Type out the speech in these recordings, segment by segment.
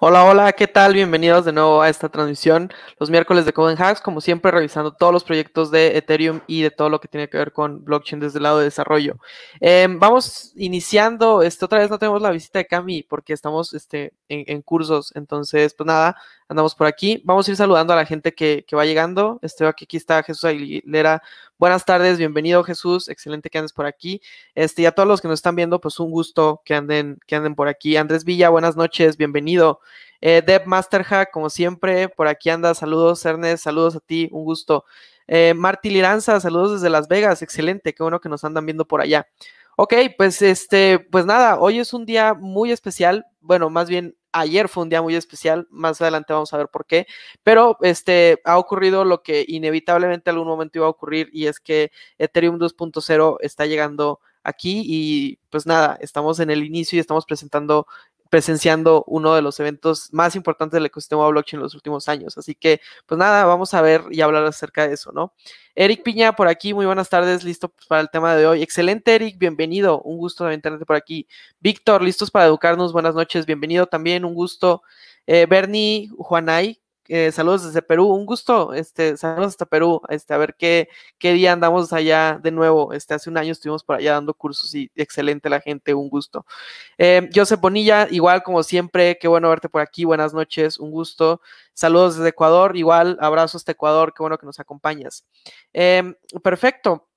Hola, hola, ¿qué tal? Bienvenidos de nuevo a esta transmisión los miércoles de Coden Hacks, como siempre revisando todos los proyectos de Ethereum y de todo lo que tiene que ver con blockchain desde el lado de desarrollo. Em, vamos iniciando, este, otra vez no tenemos la visita de Cami porque estamos este, en, cursos, entonces pues nada, andamos por aquí. Vamos a ir saludando a la gente que, va llegando. Este, aquí, aquí está Jesús Aguilera, Buenas tardes, bienvenido Jesús, excelente que andes por aquí. Este, y a todos los que nos están viendo, pues un gusto que anden, que anden por aquí. Andrés Villa, buenas noches, bienvenido. Eh, Deb Masterhack, como siempre, por aquí anda, saludos Ernest, saludos a ti, un gusto. Eh, Liranza, saludos desde Las Vegas, excelente, qué bueno que nos andan viendo por allá. Ok, pues este, pues nada, hoy es un día muy especial, bueno, más bien Ayer fue un día muy especial, más adelante vamos a ver por qué, pero este ha ocurrido lo que inevitablemente algún momento iba a ocurrir y es que Ethereum 2.0 está llegando aquí y pues nada, estamos en el inicio y estamos presentando presenciando uno de los eventos más importantes del ecosistema blockchain en los últimos años. Así que, pues nada, vamos a ver y hablar acerca de eso, ¿no? Eric Piña, por aquí, muy buenas tardes, listo para el tema de hoy. Excelente, Eric, bienvenido, un gusto también tenerte por aquí. Víctor, listos para educarnos, buenas noches, bienvenido también, un gusto. Eh, Bernie Juanay, eh, saludos desde Perú, un gusto, este, saludos hasta Perú, este, a ver qué, qué día andamos allá de nuevo, este, hace un año estuvimos por allá dando cursos y excelente la gente, un gusto. Eh, Josep Bonilla, igual como siempre, qué bueno verte por aquí, buenas noches, un gusto. Saludos desde Ecuador, igual, abrazos de Ecuador, qué bueno que nos acompañas. Em, perfecto,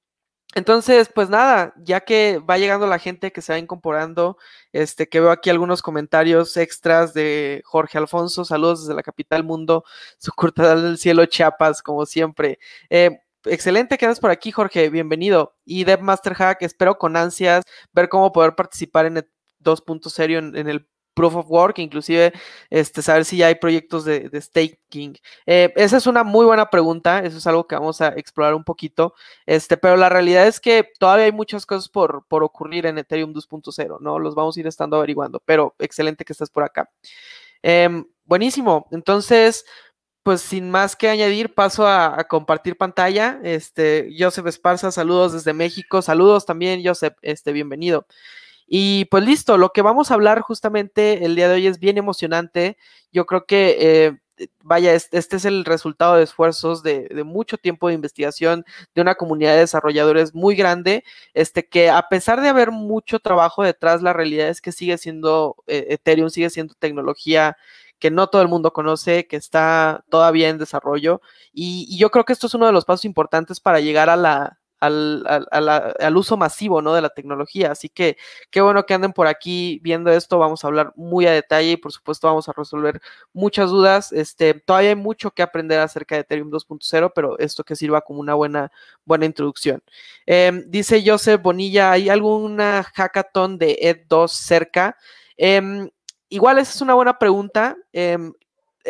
entonces, pues nada, ya que va llegando la gente que se va incorporando, este, que veo aquí algunos comentarios extras de Jorge Alfonso, saludos desde la capital mundo, su cortadal del cielo Chiapas, como siempre. Eh, excelente que por aquí, Jorge, bienvenido. Y Dev Master Hack, espero con ansias ver cómo poder participar en el 2.0 en, el proof of work, inclusive este, saber si ya hay proyectos de, staking. Eh, esa es una muy buena pregunta, eso es algo que vamos a explorar un poquito, este, pero la realidad es que todavía hay muchas cosas por, por ocurrir en Ethereum 2.0, ¿no? Los vamos a ir estando averiguando, pero excelente que estás por acá. Em, buenísimo, entonces... Pues sin más que añadir, paso a, compartir pantalla. Este, Joseph Esparza, saludos desde México. Saludos también, Joseph, este, bienvenido. Y pues listo, lo que vamos a hablar justamente el día de hoy es bien emocionante. Yo creo que... Eh, vaya, este, este, es el resultado de esfuerzos de, mucho tiempo de investigación de una comunidad de desarrolladores muy grande, este que a pesar de haber mucho trabajo detrás, la realidad es que sigue siendo eh, Ethereum, sigue siendo tecnología que no todo el mundo conoce, que está todavía en desarrollo. y yo creo que esto es uno de los pasos importantes para llegar a la, al, uso masivo ¿no? de la tecnología. Así que qué bueno que anden por aquí viendo esto. Vamos a hablar muy a detalle y por supuesto vamos a resolver muchas dudas. Este, todavía hay mucho que aprender acerca de Ethereum 2.0, pero esto que sirva como una buena, buena introducción. Em, dice Joseph Bonilla, ¿hay alguna hackathon de ed 2 cerca? Em, igual esa es una buena pregunta. Em,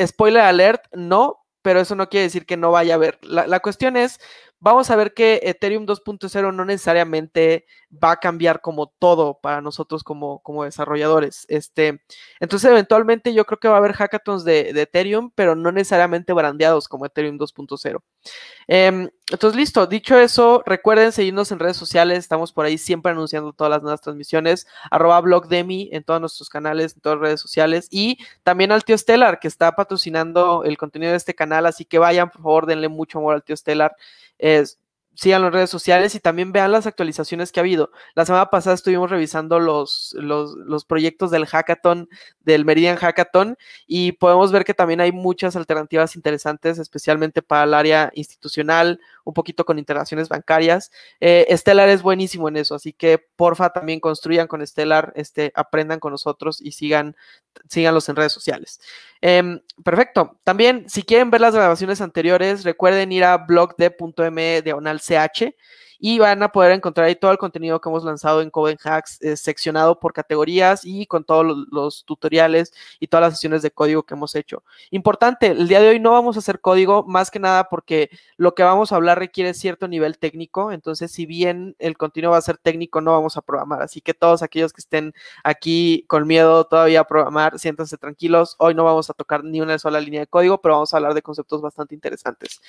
spoiler alert, no, pero eso no quiere decir que no vaya a haber. La, la, cuestión es, vamos a ver que Ethereum 2.0 no necesariamente va a cambiar como todo para nosotros como, como desarrolladores. Este, entonces, eventualmente yo creo que va a haber hackathons de, Ethereum, pero no necesariamente brandeados como Ethereum 2.0. Em, entonces, listo. Dicho eso, recuerden seguirnos en redes sociales. Estamos por ahí siempre anunciando todas las nuevas transmisiones. Arroba blogdemi en todos nuestros canales, en todas las redes sociales. Y también al tío Stellar, que está patrocinando el contenido de este canal. Así que vayan, por favor, denle mucho amor al tío Stellar sigan las redes sociales y también vean las actualizaciones que ha habido. La semana pasada estuvimos revisando los, los, proyectos del hackathon, del Meridian Hackathon, y podemos ver que también hay muchas alternativas interesantes, especialmente para el área institucional, un poquito con interacciones bancarias. Eh, Stellar es buenísimo en eso, así que porfa también construyan con Stellar, este, aprendan con nosotros y sigan, los en redes sociales. Em, perfecto. También, si quieren ver las grabaciones anteriores, recuerden ir a blogd.m y van a poder encontrar ahí todo el contenido que hemos lanzado en Coven Hacks, eh, seccionado por categorías y con todos los, tutoriales y todas las sesiones de código que hemos hecho. Importante, el día de hoy no vamos a hacer código, más que nada porque lo que vamos a hablar requiere cierto nivel técnico, entonces si bien el contenido va a ser técnico, no vamos a programar, así que todos aquellos que estén aquí con miedo todavía a programar, siéntanse tranquilos, hoy no vamos a tocar ni una sola línea de código, pero vamos a hablar de conceptos bastante interesantes.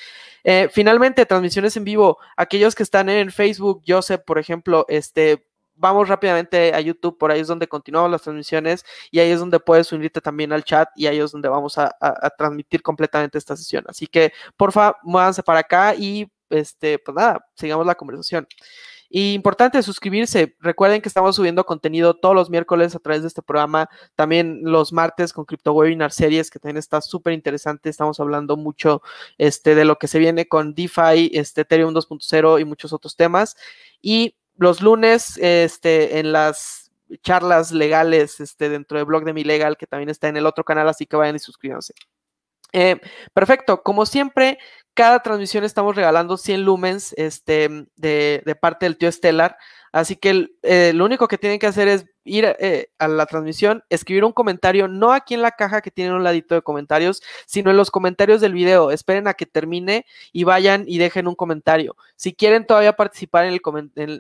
Eh, finalmente, transmisiones en vivo, aquellos que están en en Facebook, sé, por ejemplo, este, vamos rápidamente a YouTube, por ahí es donde continuamos las transmisiones y ahí es donde puedes unirte también al chat y ahí es donde vamos a, transmitir completamente esta sesión. Así que, porfa, muévanse para acá y, este, pues nada, sigamos la conversación. Y importante suscribirse. Recuerden que estamos subiendo contenido todos los miércoles a través de este programa. También los martes con Crypto Webinar Series, que también está súper interesante. Estamos hablando mucho este, de lo que se viene con DeFi, este, Ethereum 2.0 y muchos otros temas. Y los lunes, este, en las charlas legales este, dentro del Blog de Mi Legal, que también está en el otro canal, así que vayan y suscríbanse. Eh, perfecto, como siempre, cada transmisión estamos regalando 100 lumens este, de, parte del tío Stellar, Así que eh, lo único que tienen que hacer es ir eh, a la transmisión, escribir un comentario, no aquí en la caja que tiene un ladito de comentarios, sino en los comentarios del video. Esperen a que termine y vayan y dejen un comentario. Si quieren todavía participar en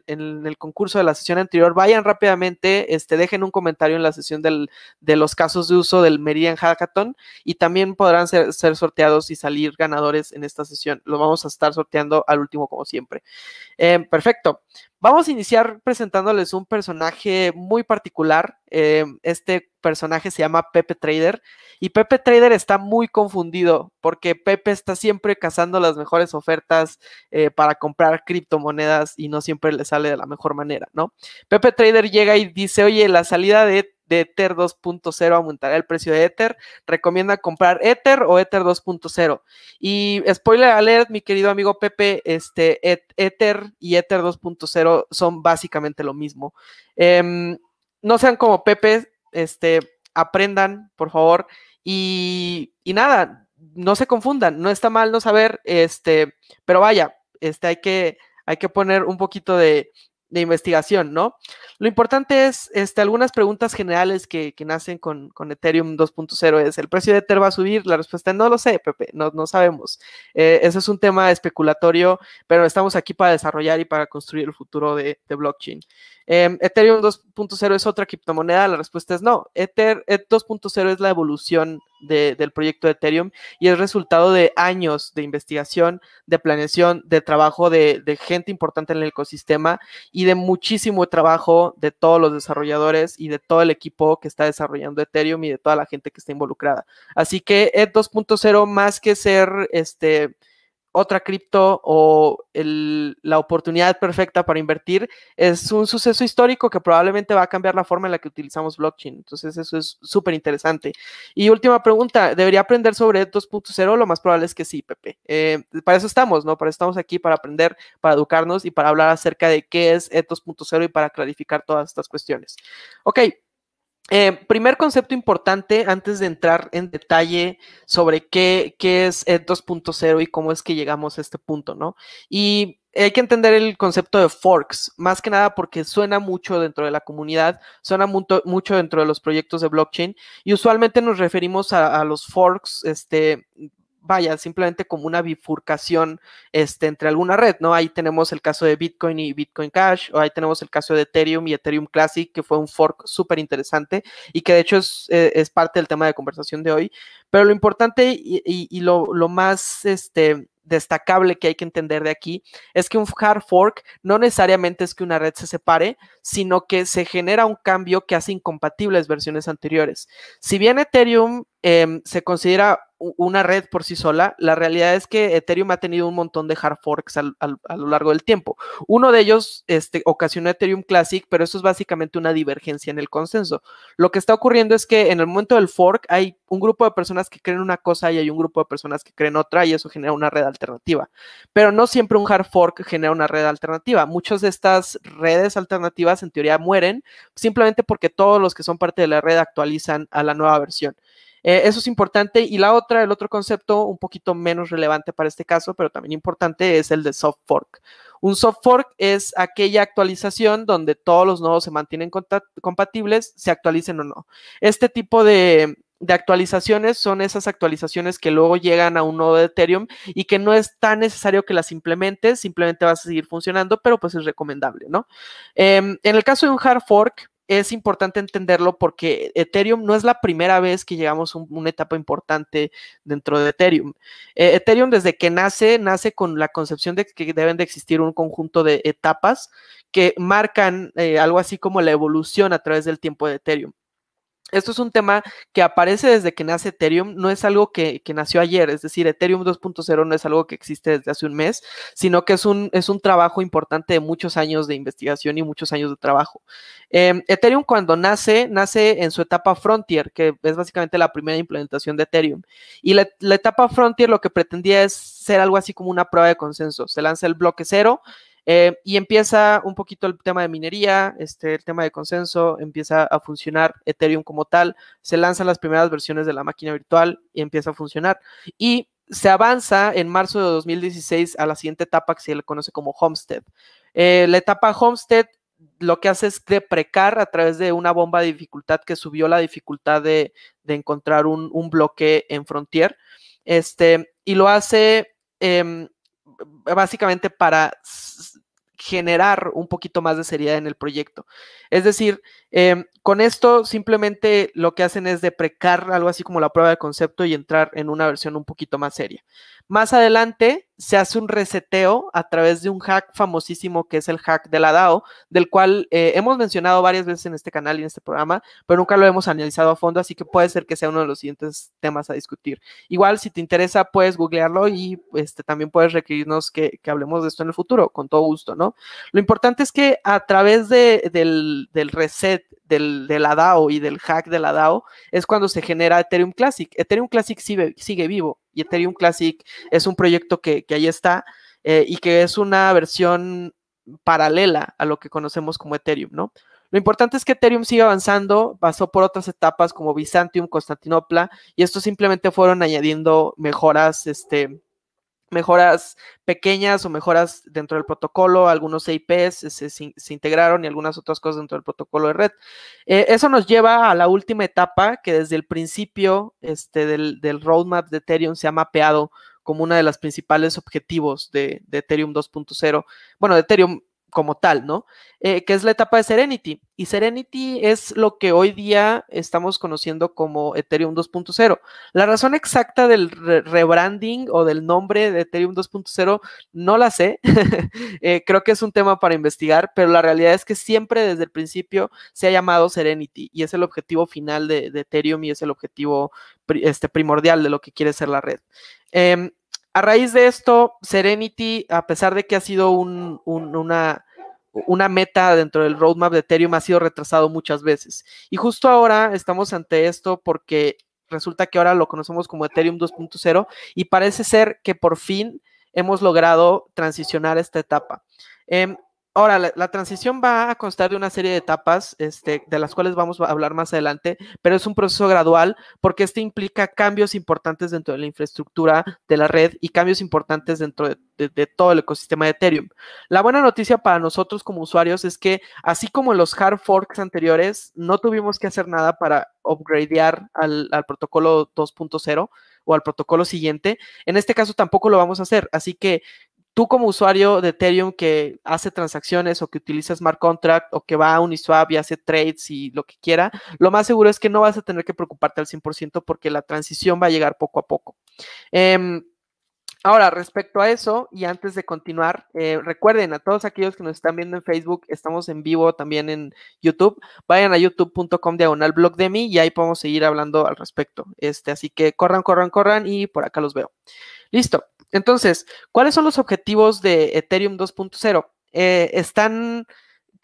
el, concurso de la sesión anterior, vayan rápidamente, este, dejen un comentario en la sesión de los casos de uso del Meridian Hackathon y también podrán ser, sorteados y salir ganadores en esta sesión. Lo vamos a estar sorteando al último como siempre. Eh, perfecto. Vamos a iniciar presentándoles un personaje muy particular, eh, este personaje se llama Pepe Trader y Pepe Trader está muy confundido porque Pepe está siempre cazando las mejores ofertas eh, para comprar criptomonedas y no siempre le sale de la mejor manera, ¿no? Pepe Trader llega y dice, oye, la salida de Ether 2.0 aumentará el precio de Ether. Recomienda comprar Ether o Ether 2.0. Y spoiler alert, mi querido amigo Pepe, este, e-, Ether y Ether 2.0 son básicamente lo mismo. Em, no sean como Pepe, este, aprendan, por favor, y, y nada, no se confundan, no está mal no saber, este, pero vaya, este, hay que, hay que poner un poquito de, de investigación, ¿no? Lo importante es este, algunas preguntas generales que, nacen con, Ethereum 2.0 es, ¿el precio de Ether va a subir? La respuesta es, no lo sé, Pepe, no, no sabemos. Eh, ese es un tema especulatorio, pero estamos aquí para desarrollar y para construir el futuro de, blockchain. Em, Ethereum 2.0 es otra criptomoneda, la respuesta es no. Ether, 2.0 eh, es la evolución del proyecto de Ethereum y es resultado de años de investigación, de planeación, de trabajo de, gente importante en el ecosistema y de muchísimo trabajo de todos los desarrolladores y de todo el equipo que está desarrollando Ethereum y de toda la gente que está involucrada. Así que ETH 2.0 más que ser este otra cripto o la oportunidad perfecta para invertir es un suceso histórico que probablemente va a cambiar la forma en la que utilizamos blockchain. Entonces eso es súper interesante. Y última pregunta, ¿debería aprender sobre 2.0? Lo más probable es que sí, Pepe. Eh, para eso estamos, ¿no? Para eso estamos aquí, para aprender, para educarnos y para hablar acerca de qué es 2.0 e y para clarificar todas estas cuestiones. Ok, eh, primer concepto importante antes de entrar en detalle sobre qué, qué es Ed 2.0 y cómo es que llegamos a este punto, ¿no? Y hay que entender el concepto de forks, más que nada porque suena mucho dentro de la comunidad, suena mucho, dentro de los proyectos de blockchain y usualmente nos referimos a, a los forks este, vaya, simplemente como una bifurcación este, entre alguna red, ¿no? Ahí tenemos el caso de Bitcoin y Bitcoin Cash, o ahí tenemos el caso de Ethereum y Ethereum Classic, que fue un fork súper interesante y que de hecho e, es, parte del tema de conversación de hoy. Pero lo importante y, lo, lo, más, este, destacable que hay que entender de aquí es que un hard fork no necesariamente es que una red se separe, sino que se genera un cambio que hace incompatibles versiones anteriores. Si bien Ethereum em, se considera una red por sí sola, la realidad es que Ethereum ha tenido un montón de hard forks a lo largo del tiempo. Uno de ellos este, ocasionó Ethereum Classic, pero eso es básicamente una divergencia en el consenso. Lo que está ocurriendo es que en el momento del fork hay un grupo de personas que creen una cosa y hay un grupo de personas que creen otra y eso genera una red alternativa. Pero no siempre un hard fork genera una red alternativa. Muchas de estas redes alternativas en teoría mueren simplemente porque todos los que son parte de la red actualizan a la nueva versión. Eh, eso es importante. Y la otra, el otro concepto un poquito menos relevante para este caso, pero también importante, es el de soft fork. Un soft fork es aquella actualización donde todos los nodos se mantienen compatibles, se actualicen o no. Este tipo de, de actualizaciones son esas actualizaciones que luego llegan a un nodo de Ethereum y que no es tan necesario que las implementes, simplemente vas a seguir funcionando, pero pues es recomendable, ¿no? Em, en el caso de un hard fork, es importante entenderlo porque Ethereum no es la primera vez que llegamos a una etapa importante dentro de Ethereum. Eh, Ethereum desde que nace, nace con la concepción de que deben de existir un conjunto de etapas que marcan eh, algo así como la evolución a través del tiempo de Ethereum. Esto es un tema que aparece desde que nace Ethereum, no es algo que, nació ayer, es decir, Ethereum 2.0 no es algo que existe desde hace un mes, sino que es un, es un trabajo importante de muchos años de investigación y muchos años de trabajo. Em, Ethereum cuando nace, nace en su etapa Frontier, que es básicamente la primera implementación de Ethereum. Y la etapa Frontier lo que pretendía es ser algo así como una prueba de consenso. Se lanza el bloque cero eh, y empieza un poquito el tema de minería, este, el tema de consenso, empieza a funcionar Ethereum como tal, se lanzan las primeras versiones de la máquina virtual y empieza a funcionar. Y se avanza en marzo de 2016 a la siguiente etapa que se le conoce como Homestead. Eh, la etapa Homestead lo que hace es deprecar a través de una bomba de dificultad que subió la dificultad de, encontrar un, bloque en Frontier. Este, y lo hace em, básicamente para generar un poquito más de seriedad en el proyecto. Es decir, em, con esto simplemente lo que hacen es deprecar algo así como la prueba de concepto y entrar en una versión un poquito más seria. Más adelante se hace un reseteo a través de un hack famosísimo que es el hack de la DAO, del cual eh, hemos mencionado varias veces en este canal y en este programa, pero nunca lo hemos analizado a fondo, así que puede ser que sea uno de los siguientes temas a discutir. Igual, si te interesa, puedes googlearlo y este, también puedes requerirnos que, hablemos de esto en el futuro, con todo gusto, ¿no? Lo importante es que a través del, reset del, de la DAO y del hack de la DAO es cuando se genera Ethereum Classic. Ethereum Classic sigue vivo y Ethereum Classic es un proyecto que, ahí está eh, y que es una versión paralela a lo que conocemos como Ethereum, ¿no? Lo importante es que Ethereum sigue avanzando, pasó por otras etapas como Byzantium, Constantinopla, y estos simplemente fueron añadiendo mejoras este, mejoras pequeñas o mejoras dentro del protocolo, algunos IPs se, integraron y algunas otras cosas dentro del protocolo de red. Eh, eso nos lleva a la última etapa que desde el principio este, del, del, roadmap de Ethereum se ha mapeado como una de las principales objetivos de, de Ethereum 2.0, bueno, de Ethereum como tal, ¿no? Eh, que es la etapa de Serenity. Y Serenity es lo que hoy día estamos conociendo como Ethereum 2.0. La razón exacta del rebranding o del nombre de Ethereum 2.0 no la sé. Eh, creo que es un tema para investigar, pero la realidad es que siempre desde el principio se ha llamado Serenity y es el objetivo final de, Ethereum y es el objetivo este, primordial de lo que quiere ser la red. Em, a raíz de esto, Serenity, a pesar de que ha sido una, una meta dentro del roadmap de Ethereum, ha sido retrasado muchas veces. Y justo ahora estamos ante esto porque resulta que ahora lo conocemos como Ethereum 2.0 y parece ser que por fin hemos logrado transicionar esta etapa. Em, Ahora, la, transición va a constar de una serie de etapas, este, de las cuales vamos a hablar más adelante, pero es un proceso gradual porque este implica cambios importantes dentro de la infraestructura de la red y cambios importantes dentro de, todo el ecosistema de Ethereum. La buena noticia para nosotros como usuarios es que, así como los hard forks anteriores, no tuvimos que hacer nada para upgradear al, al protocolo 2.0 o al protocolo siguiente. En este caso tampoco lo vamos a hacer, así que tú como usuario de Ethereum que hace transacciones o que utiliza smart contract o que va a Uniswap y hace trades y lo que quiera, lo más seguro es que no vas a tener que preocuparte al 100% porque la transición va a llegar poco a poco. Em, ahora, respecto a eso, y antes de continuar, eh, recuerden a todos aquellos que nos están viendo en Facebook, estamos en vivo también en YouTube, vayan a youtube.com diagonal blog de mí y ahí podemos seguir hablando al respecto. Este, así que corran, corran, corran y por acá los veo. Listo. Entonces, ¿cuáles son los objetivos de Ethereum 2.0? Eh, están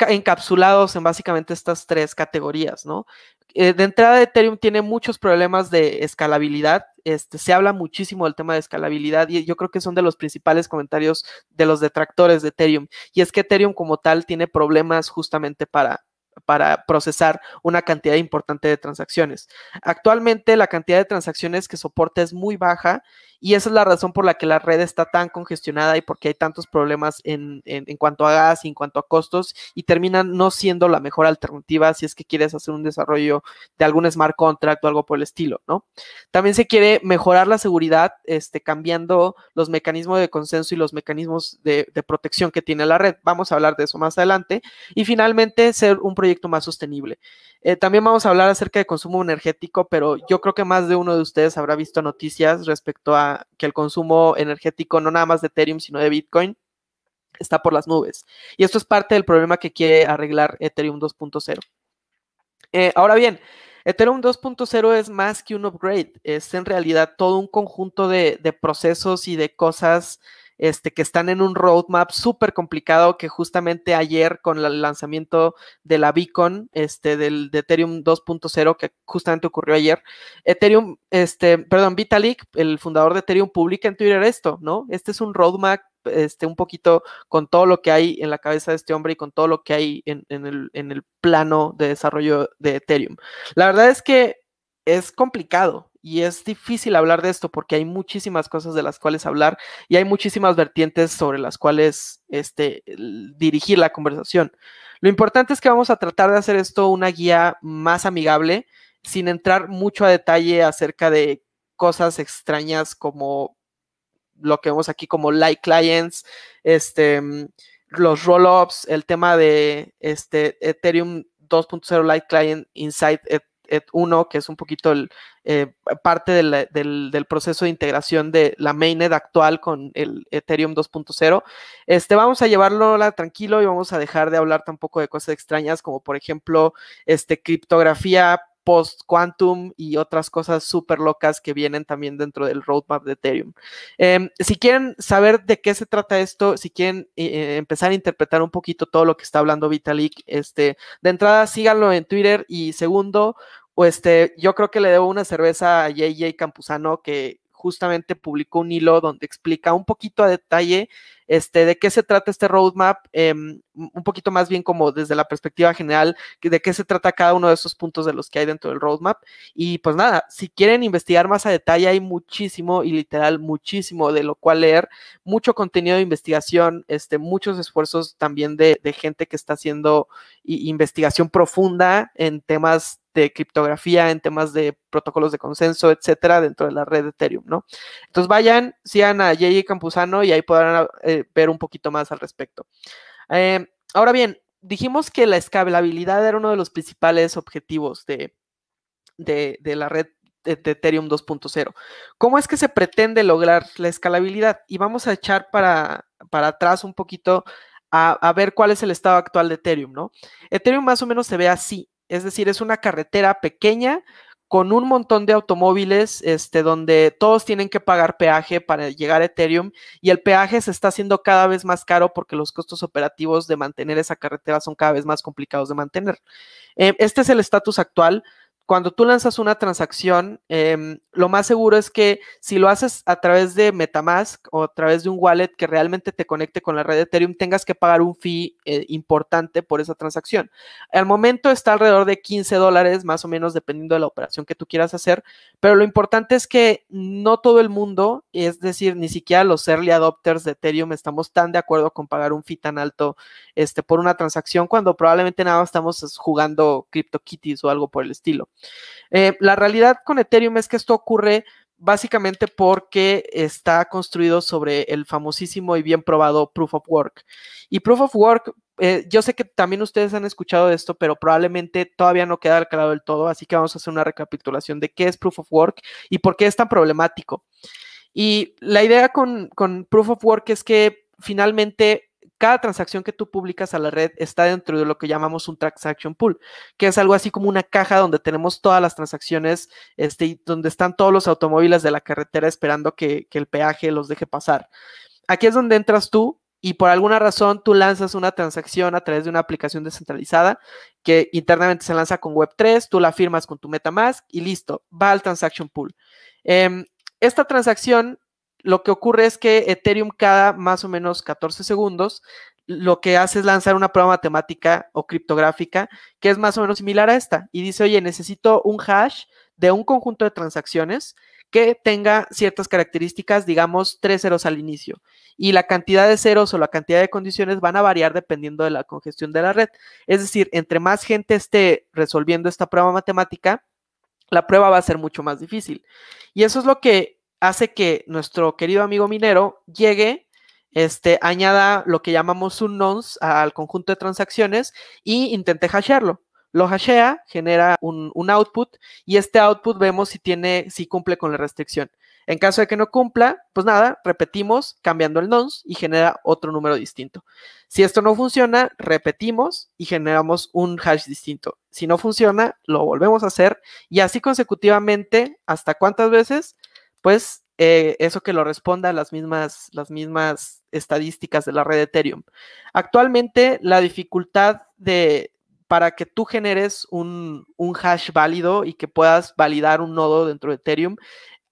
encapsulados en básicamente estas tres categorías, ¿no? Eh, de entrada, Ethereum tiene muchos problemas de escalabilidad. Este, se habla muchísimo del tema de escalabilidad y yo creo que son de los principales comentarios de los detractores de Ethereum. Y es que Ethereum como tal tiene problemas justamente para, para procesar una cantidad importante de transacciones. Actualmente la cantidad de transacciones que soporta es muy baja y esa es la razón por la que la red está tan congestionada y porque hay tantos problemas en, cuanto a gas y en cuanto a costos y terminan no siendo la mejor alternativa si es que quieres hacer un desarrollo de algún smart contract o algo por el estilo, ¿no? También se quiere mejorar la seguridad este, cambiando los mecanismos de consenso y los mecanismos de, protección que tiene la red. Vamos a hablar de eso más adelante. Y finalmente, ser un proyecto más sostenible. Eh, también vamos a hablar acerca de consumo energético, pero yo creo que más de uno de ustedes habrá visto noticias respecto a que el consumo energético, no nada más de Ethereum, sino de Bitcoin, está por las nubes. Y esto es parte del problema que quiere arreglar Ethereum 2.0. Eh, ahora bien, Ethereum 2.0 es más que un upgrade, es en realidad todo un conjunto de, de procesos y de cosas este, que están en un roadmap súper complicado que justamente ayer con el lanzamiento de la Beacon, este, del de Ethereum 2.0, que justamente ocurrió ayer, Ethereum, este, perdón, Vitalik, el fundador de Ethereum, publica en Twitter esto, ¿no? Este es un roadmap este, un poquito con todo lo que hay en la cabeza de este hombre y con todo lo que hay en, el, en, el, plano de desarrollo de Ethereum. La verdad es que es complicado y es difícil hablar de esto porque hay muchísimas cosas de las cuales hablar y hay muchísimas vertientes sobre las cuales este, dirigir la conversación. Lo importante es que vamos a tratar de hacer esto una guía más amigable, sin entrar mucho a detalle acerca de cosas extrañas como lo que vemos aquí como light clients, este, mm, los roll-ups, el tema de este, Ethereum 2.0 Light Client Inside uno que es un poquito el, eh, parte del, proceso de integración de la mainnet actual con el Ethereum 2.0. Este, vamos a llevarlo tranquilo y vamos a dejar de hablar tampoco de cosas extrañas como, por ejemplo, este, criptografía post-quantum y otras cosas súper locas que vienen también dentro del roadmap de Ethereum. Em, si quieren saber de qué se trata esto, si quieren eh, empezar a interpretar un poquito todo lo que está hablando Vitalik, este, de entrada síganlo en Twitter y segundo, este, yo creo que le debo una cerveza a JJ Campuzano que justamente publicó un hilo donde explica un poquito a detalle este, de qué se trata este roadmap, em, un poquito más bien como desde la perspectiva general, de qué se trata cada uno de esos puntos de los que hay dentro del roadmap. Y pues nada, si quieren investigar más a detalle, hay muchísimo y literal muchísimo de lo cual leer, mucho contenido de investigación, este, muchos esfuerzos también de, de gente que está haciendo investigación profunda en temas de criptografía, en temas de protocolos de consenso, etcétera, dentro de la red de Ethereum, ¿no? Entonces vayan, sigan a JJ Campuzano y ahí podrán eh, ver un poquito más al respecto. Em, ahora bien, dijimos que la escalabilidad era uno de los principales objetivos de, la red de, Ethereum 2.0. ¿Cómo es que se pretende lograr la escalabilidad? Y vamos a echar para, atrás un poquito a, a, ver cuál es el estado actual de Ethereum, ¿no? Ethereum más o menos se ve así. Es decir, es una carretera pequeña con un montón de automóviles, este, donde todos tienen que pagar peaje para llegar a Ethereum y el peaje se está haciendo cada vez más caro porque los costos operativos de mantener esa carretera son cada vez más complicados de mantener. Eh, este es el estatus actual cuando tú lanzas una transacción, em, lo más seguro es que si lo haces a través de Metamask o a través de un wallet que realmente te conecte con la red de Ethereum, tengas que pagar un fee eh, importante por esa transacción. Al momento está alrededor de 15 dólares, más o menos, dependiendo de la operación que tú quieras hacer, pero lo importante es que no todo el mundo, es decir, ni siquiera los early adopters de Ethereum estamos tan de acuerdo con pagar un fee tan alto este, por una transacción cuando probablemente nada más estamos jugando CryptoKitties o algo por el estilo. Eh, la realidad con Ethereum es que esto ocurre básicamente porque está construido sobre el famosísimo y bien probado Proof of Work. Y Proof of Work, eh, yo sé que también ustedes han escuchado de esto, pero probablemente todavía no queda claro del todo, así que vamos a hacer una recapitulación de qué es Proof of Work y por qué es tan problemático. Y la idea con Proof of Work es que finalmente cada transacción que tú publicas a la red está dentro de lo que llamamos un transaction pool, que es algo así como una caja donde tenemos todas las transacciones, este, donde están todos los automóviles de la carretera esperando que, el peaje los deje pasar. Aquí es donde entras tú y por alguna razón tú lanzas una transacción a través de una aplicación descentralizada que internamente se lanza con Web3, tú la firmas con tu MetaMask y listo, va al transaction pool. Em, esta transacción lo que ocurre es que Ethereum cada más o menos 14 segundos lo que hace es lanzar una prueba matemática o criptográfica que es más o menos similar a esta y dice, oye, necesito un hash de un conjunto de transacciones que tenga ciertas características, digamos, tres ceros al inicio. Y la cantidad de ceros o la cantidad de condiciones van a variar dependiendo de la congestión de la red. Es decir, entre más gente esté resolviendo esta prueba matemática, la prueba va a ser mucho más difícil. Y eso es lo que hace que nuestro querido amigo minero llegue este, añada lo que llamamos un nonce al conjunto de transacciones y intente hashearlo. Lo hashea, genera un, un, output y este output vemos si tiene, si cumple con la restricción. En caso de que no cumpla, pues nada, repetimos cambiando el nonce y genera otro número distinto. Si esto no funciona, repetimos y generamos un hash distinto. Si no funciona, lo volvemos a hacer y así consecutivamente hasta cuántas veces pues eh, eso que lo responda a las mismas, las mismas estadísticas de la red Ethereum. Actualmente la dificultad de, para que tú generes un, un, hash válido y que puedas validar un nodo dentro de Ethereum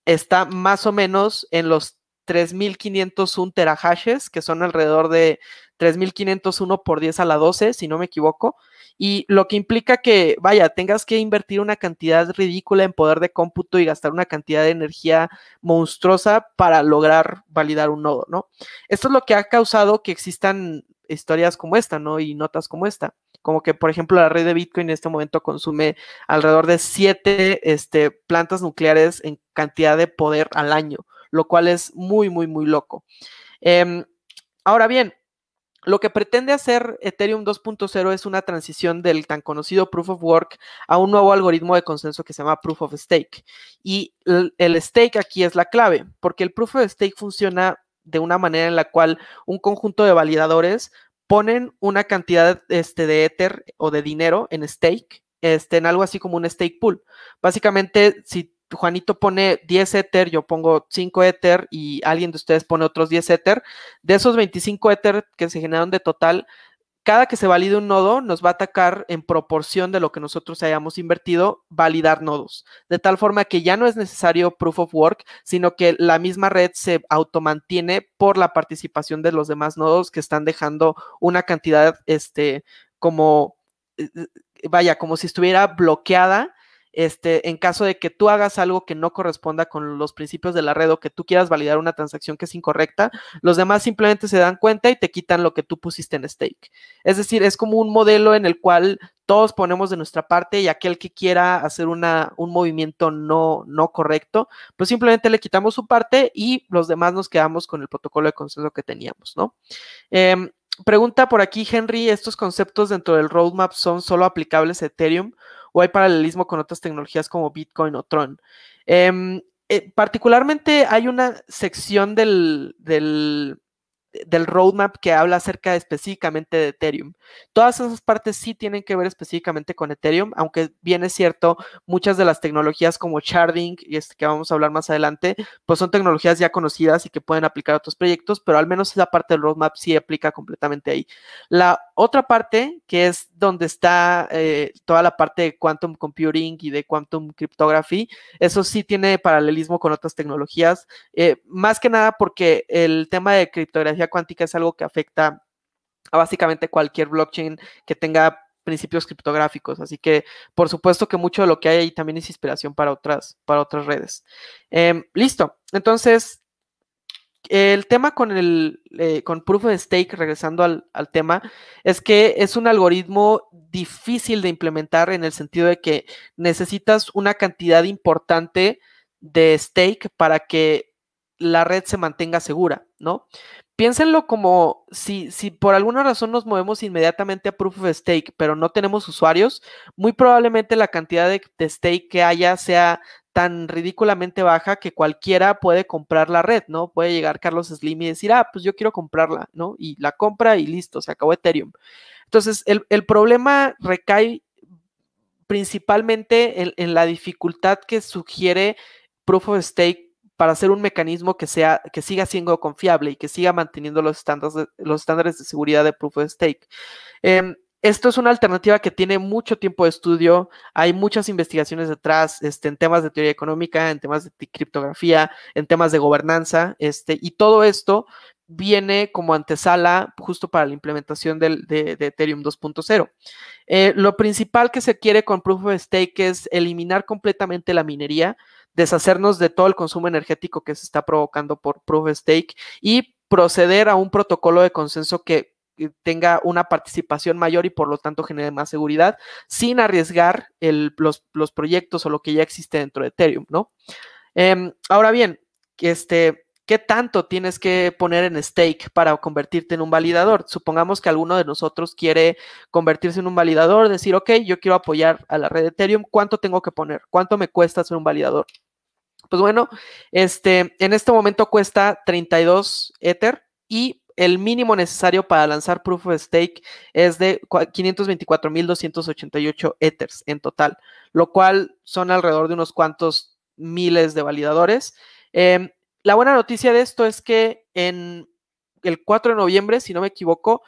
está más o menos en los 3.501 terahashes, que son alrededor de 3.501 por 10 a la 12, si no me equivoco, y lo que implica que, vaya, tengas que invertir una cantidad ridícula en poder de cómputo y gastar una cantidad de energía monstruosa para lograr validar un nodo, ¿no? Esto es lo que ha causado que existan historias como esta, ¿no? Y notas como esta. Como que, por ejemplo, la red de Bitcoin en este momento consume alrededor de siete este, plantas nucleares en cantidad de poder al año, lo cual es muy, muy, muy loco. Em, ahora bien, lo que pretende hacer Ethereum 2.0 es una transición del tan conocido Proof of Work a un nuevo algoritmo de consenso que se llama Proof of Stake. Y el, stake aquí es la clave, porque el Proof of Stake funciona de una manera en la cual un conjunto de validadores ponen una cantidad este, de Ether o de dinero en stake, este, en algo así como un stake pool. Básicamente, si Juanito pone 10 Ether, yo pongo 5 Ether y alguien de ustedes pone otros 10 Ether, de esos 25 Ether que se generaron de total, cada que se valide un nodo nos va a atacar en proporción de lo que nosotros hayamos invertido, validar nodos. De tal forma que ya no es necesario proof of work, sino que la misma red se automantiene por la participación de los demás nodos que están dejando una cantidad, este, como, eh, eh, vaya, como si estuviera bloqueada este, en caso de que tú hagas algo que no corresponda con los principios de la red o que tú quieras validar una transacción que es incorrecta, los demás simplemente se dan cuenta y te quitan lo que tú pusiste en stake. Es decir, es como un modelo en el cual todos ponemos de nuestra parte y aquel que quiera hacer una, un movimiento no, no correcto, pues simplemente le quitamos su parte y los demás nos quedamos con el protocolo de consenso que teníamos, ¿no? Eh, pregunta por aquí, Henry, ¿estos conceptos dentro del roadmap son solo aplicables a Ethereum o hay paralelismo con otras tecnologías como Bitcoin o Tron? Em, eh, particularmente hay una sección del del roadmap que habla acerca específicamente de Ethereum. Todas esas partes sí tienen que ver específicamente con Ethereum, aunque bien es cierto, muchas de las tecnologías como sharding, y este que vamos a hablar más adelante, pues son tecnologías ya conocidas y que pueden aplicar a otros proyectos, pero al menos esa parte del roadmap sí aplica completamente ahí. La otra parte, que es donde está eh, toda la parte de quantum computing y de quantum cryptography, eso sí tiene paralelismo con otras tecnologías, eh, más que nada porque el tema de criptografía cuántica es algo que afecta a básicamente cualquier blockchain que tenga principios criptográficos. Así que, por supuesto que mucho de lo que hay ahí también es inspiración para otras, para otras redes. Em, listo. Entonces, el tema con el eh, con proof of stake, regresando al, al, tema, es que es un algoritmo difícil de implementar en el sentido de que necesitas una cantidad importante de stake para que la red se mantenga segura, ¿no? piénsenlo como si, si por alguna razón nos movemos inmediatamente a proof of stake, pero no tenemos usuarios, muy probablemente la cantidad de, stake que haya sea tan ridículamente baja que cualquiera puede comprar la red, ¿no? Puede llegar Carlos Slim y decir, ah, pues yo quiero comprarla, ¿no? Y la compra y listo, se acabó Ethereum. Entonces, el, problema recae principalmente en la dificultad que sugiere Proof of Stake para hacer un mecanismo que, sea, que siga siendo confiable y que siga manteniendo los estándares de, los estándares de seguridad de Proof of Stake. Em, esto es una alternativa que tiene mucho tiempo de estudio, hay muchas investigaciones detrás este, en temas de teoría económica, en temas de criptografía, en temas de gobernanza, este, y todo esto viene como antesala justo para la implementación del, de, Ethereum 2.0. Eh, lo principal que se quiere con Proof of Stake es eliminar completamente la minería deshacernos de todo el consumo energético que se está provocando por Proof Stake y proceder a un protocolo de consenso que tenga una participación mayor y por lo tanto genere más seguridad sin arriesgar los, proyectos o lo que ya existe dentro de Ethereum, ¿no? Em, ahora bien, este, ¿qué tanto tienes que poner en stake para convertirte en un validador? Supongamos que alguno de nosotros quiere convertirse en un validador, decir, ok, yo quiero apoyar a la red de Ethereum, ¿cuánto tengo que poner? ¿Cuánto me cuesta ser un validador? Pues bueno, este, en este momento cuesta 32 Ether y el mínimo necesario para lanzar Proof of Stake es de 524.288 Ethers en total, lo cual son alrededor de unos cuantos miles de validadores. Em, la buena noticia de esto es que en el 4 de noviembre, si no me equivoco,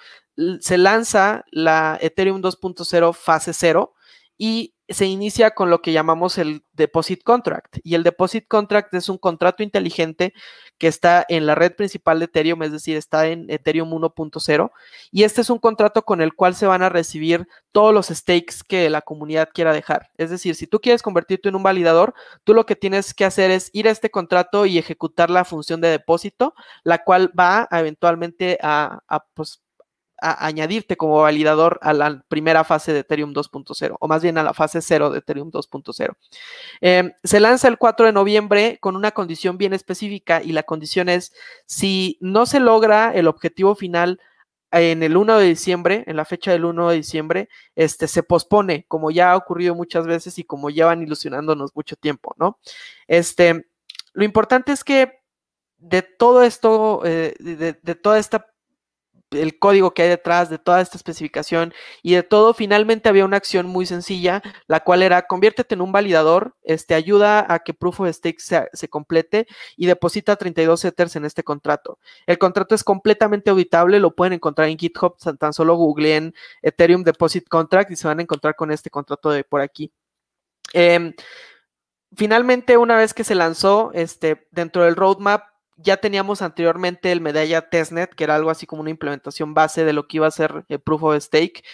se lanza la Ethereum 2.0 fase 0, y se inicia con lo que llamamos el deposit contract. Y el deposit contract es un contrato inteligente que está en la red principal de Ethereum, es decir, está en Ethereum 1.0. Y este es un contrato con el cual se van a recibir todos los stakes que la comunidad quiera dejar. Es decir, si tú quieres convertirte en un validador, tú lo que tienes que hacer es ir a este contrato y ejecutar la función de depósito, la cual va eventualmente a, pues, a añadirte como validador a la primera fase de Ethereum 2.0, o más bien a la fase 0 de Ethereum 2.0. Em, se lanza el 4 de noviembre con una condición bien específica y la condición es si no se logra el objetivo final en el 1 de diciembre, en la fecha del 1 de diciembre, este, se pospone, como ya ha ocurrido muchas veces y como llevan ilusionándonos mucho tiempo, ¿no? Este, lo importante es que de todo esto, eh, de, de toda esta el código que hay detrás de toda esta especificación y de todo, finalmente había una acción muy sencilla, la cual era conviértete en un validador, este, ayuda a que Proof of Stake se, complete y deposita 32 Ethers en este contrato. El contrato es completamente auditable, lo pueden encontrar en GitHub, tan solo googleen Ethereum Deposit Contract y se van a encontrar con este contrato de por aquí. Em, finalmente, una vez que se lanzó, este, dentro del roadmap ya teníamos anteriormente el medalla testnet, que era algo así como una implementación base de lo que iba a ser el eh, proof of stake,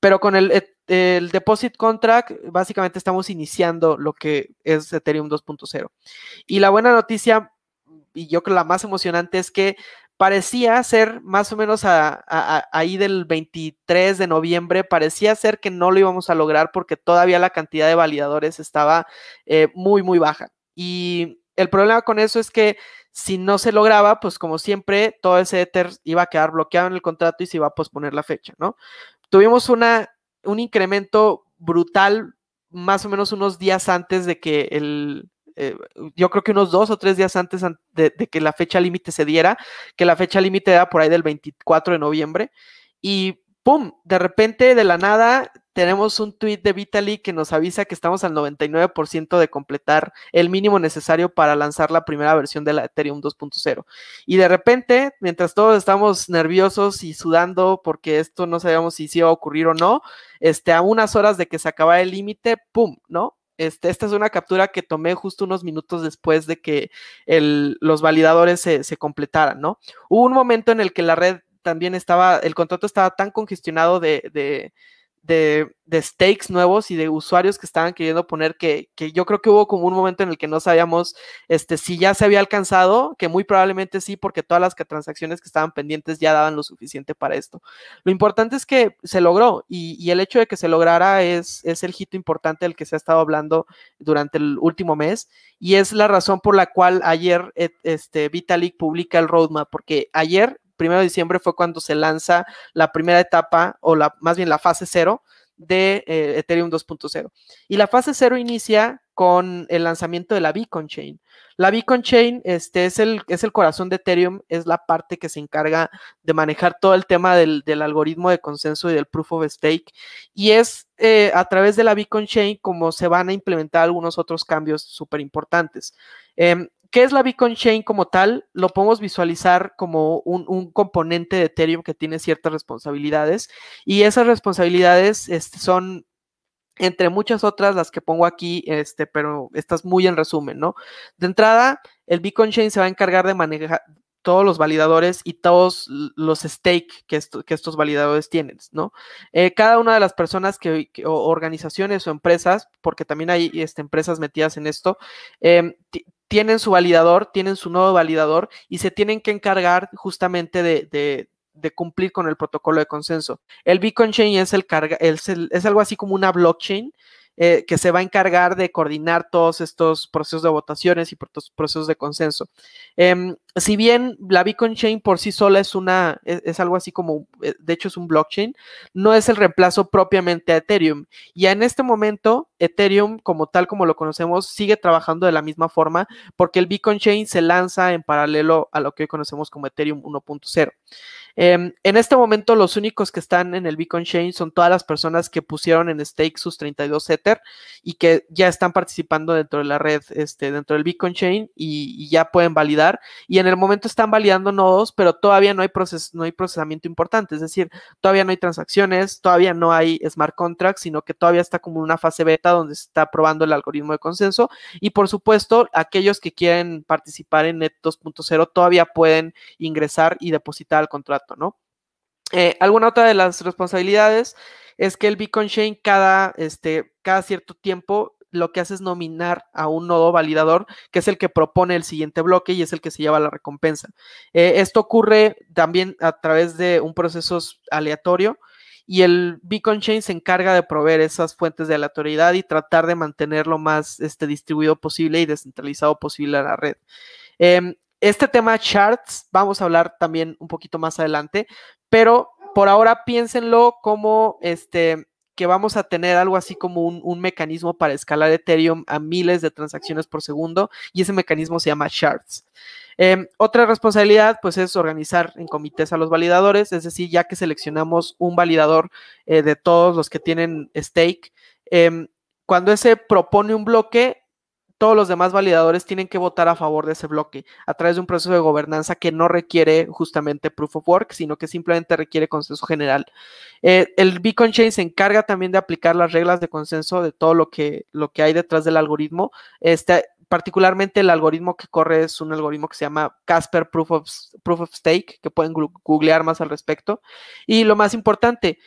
pero con el, eh, el deposit contract básicamente estamos iniciando lo que es Ethereum 2.0. Y la buena noticia, y yo creo la más emocionante, es que parecía ser más o menos ahí del 23 de noviembre, parecía ser que no lo íbamos a lograr porque todavía la cantidad de validadores estaba eh, muy, muy baja. Y el problema con eso es que si no se lograba, pues como siempre, todo ese Ether iba a quedar bloqueado en el contrato y se iba a posponer la fecha, ¿no? Tuvimos una, un incremento brutal más o menos unos días antes de que el, eh, yo creo que unos dos o tres días antes de, de que la fecha límite se diera, que la fecha límite era por ahí del 24 de noviembre, y ¡pum! De repente, de la nada, tenemos un tweet de Vitaly que nos avisa que estamos al 99% de completar el mínimo necesario para lanzar la primera versión de la Ethereum 2.0. Y de repente, mientras todos estamos nerviosos y sudando porque esto no sabíamos si se iba a ocurrir o no, este, a unas horas de que se acababa el límite, ¡pum! ¿No? Este, esta es una captura que tomé justo unos minutos después de que los validadores se, completaran, ¿no? Hubo un momento en el que la red también estaba, el contrato estaba tan congestionado de, de, de, stakes nuevos y de usuarios que estaban queriendo poner que, yo creo que hubo como un momento en el que no sabíamos este, si ya se había alcanzado, que muy probablemente sí, porque todas las transacciones que estaban pendientes ya daban lo suficiente para esto. Lo importante es que se logró y, el hecho de que se lograra es, es el hito importante del que se ha estado hablando durante el último mes y es la razón por la cual ayer este, Vitalik publica el roadmap, porque ayer primero de diciembre fue cuando se lanza la primera etapa, o la, más bien la fase cero de eh, Ethereum 2.0. Y la fase cero inicia con el lanzamiento de la Beacon Chain. La Beacon Chain este, es, el, es el corazón de Ethereum, es la parte que se encarga de manejar todo el tema del, algoritmo de consenso y del proof of stake. Y es eh, a través de la Beacon Chain como se van a implementar algunos otros cambios súper importantes. Em, ¿Qué es la Bitcoin Chain como tal? Lo podemos visualizar como un, componente de Ethereum que tiene ciertas responsabilidades y esas responsabilidades este, son entre muchas otras las que pongo aquí, este, pero estas muy en resumen, ¿no? De entrada, el Bitcoin Chain se va a encargar de manejar todos los validadores y todos los stake que, que estos validadores tienen, ¿no? Eh, cada una de las personas o organizaciones o empresas, porque también hay este, empresas metidas en esto, em, tienen su validador, tienen su nuevo validador y se tienen que encargar justamente de, cumplir con el protocolo de consenso. El Bitcoin Chain es, el carga, es algo así como una blockchain eh, que se va a encargar de coordinar todos estos procesos de votaciones y procesos de consenso. Em, si bien la Bitcoin Chain por sí sola es una, e, es, algo así como, e, de hecho es un blockchain, no es el reemplazo propiamente a Ethereum. Y en este momento, Ethereum, como tal como lo conocemos, sigue trabajando de la misma forma, porque el Bitcoin Chain se lanza en paralelo a lo que hoy conocemos como Ethereum 1.0. Em, en este momento, los únicos que están en el Bitcoin Chain son todas las personas que pusieron en stake sus 32 Ether y que ya están participando dentro de la red, este, dentro del Bitcoin Chain y, y ya pueden validar. Y en el momento están validando nodos, pero todavía no hay, no hay procesamiento importante, es decir, todavía no hay transacciones, todavía no hay smart contracts, sino que todavía está como una fase beta donde se está probando el algoritmo de consenso. Y por supuesto, aquellos que quieren participar en Net 2.0 todavía pueden ingresar y depositar el contrato, ¿no? Eh, alguna otra de las responsabilidades es que el Bitcoin Chain cada, este, cada cierto tiempo lo que hace es nominar a un nodo validador, que es el que propone el siguiente bloque y es el que se lleva la recompensa. Eh, esto ocurre también a través de un proceso aleatorio y el Bitcoin Chain se encarga de proveer esas fuentes de aleatoriedad y tratar de mantener lo más este, distribuido posible y descentralizado posible a la red. Em, este tema charts vamos a hablar también un poquito más adelante, pero por ahora piénsenlo como este que vamos a tener algo así como un, mecanismo para escalar Ethereum a miles de transacciones por segundo y ese mecanismo se llama shards. Em, otra responsabilidad, pues, es organizar en comités a los validadores, es decir, ya que seleccionamos un validador eh, de todos los que tienen stake, em, cuando ese propone un bloque, todos los demás validadores tienen que votar a favor de ese bloque a través de un proceso de gobernanza que no requiere justamente proof of work, sino que simplemente requiere consenso general. Eh, el Bitcoin Chain se encarga también de aplicar las reglas de consenso de todo lo que, lo que hay detrás del algoritmo. Este, particularmente el algoritmo que corre es un algoritmo que se llama Casper Proof of, proof of Stake, que pueden googlear más al respecto. Y lo más importante,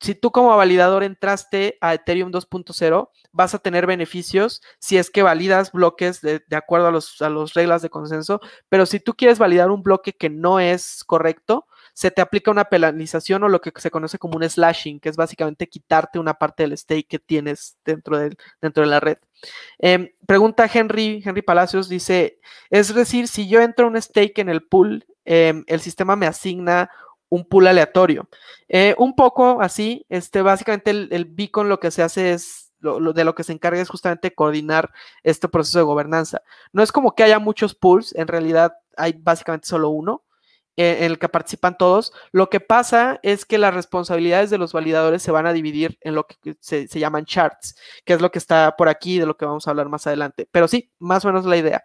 si tú como validador entraste a Ethereum 2.0, vas a tener beneficios si es que validas bloques de, acuerdo a las reglas de consenso, pero si tú quieres validar un bloque que no es correcto, se te aplica una penalización o lo que se conoce como un slashing, que es básicamente quitarte una parte del stake que tienes dentro de, dentro de la red. Em, pregunta Henry, Henry Palacios, dice, es decir, si yo entro a un stake en el pool, em, el sistema me asigna un pool aleatorio. Eh, un poco así, este, básicamente el, beacon lo que se hace es, lo, de lo que se encarga es justamente coordinar este proceso de gobernanza. No es como que haya muchos pools, en realidad hay básicamente solo uno eh, en el que participan todos. Lo que pasa es que las responsabilidades de los validadores se van a dividir en lo que se, se llaman charts, que es lo que está por aquí, de lo que vamos a hablar más adelante. Pero sí, más o menos la idea.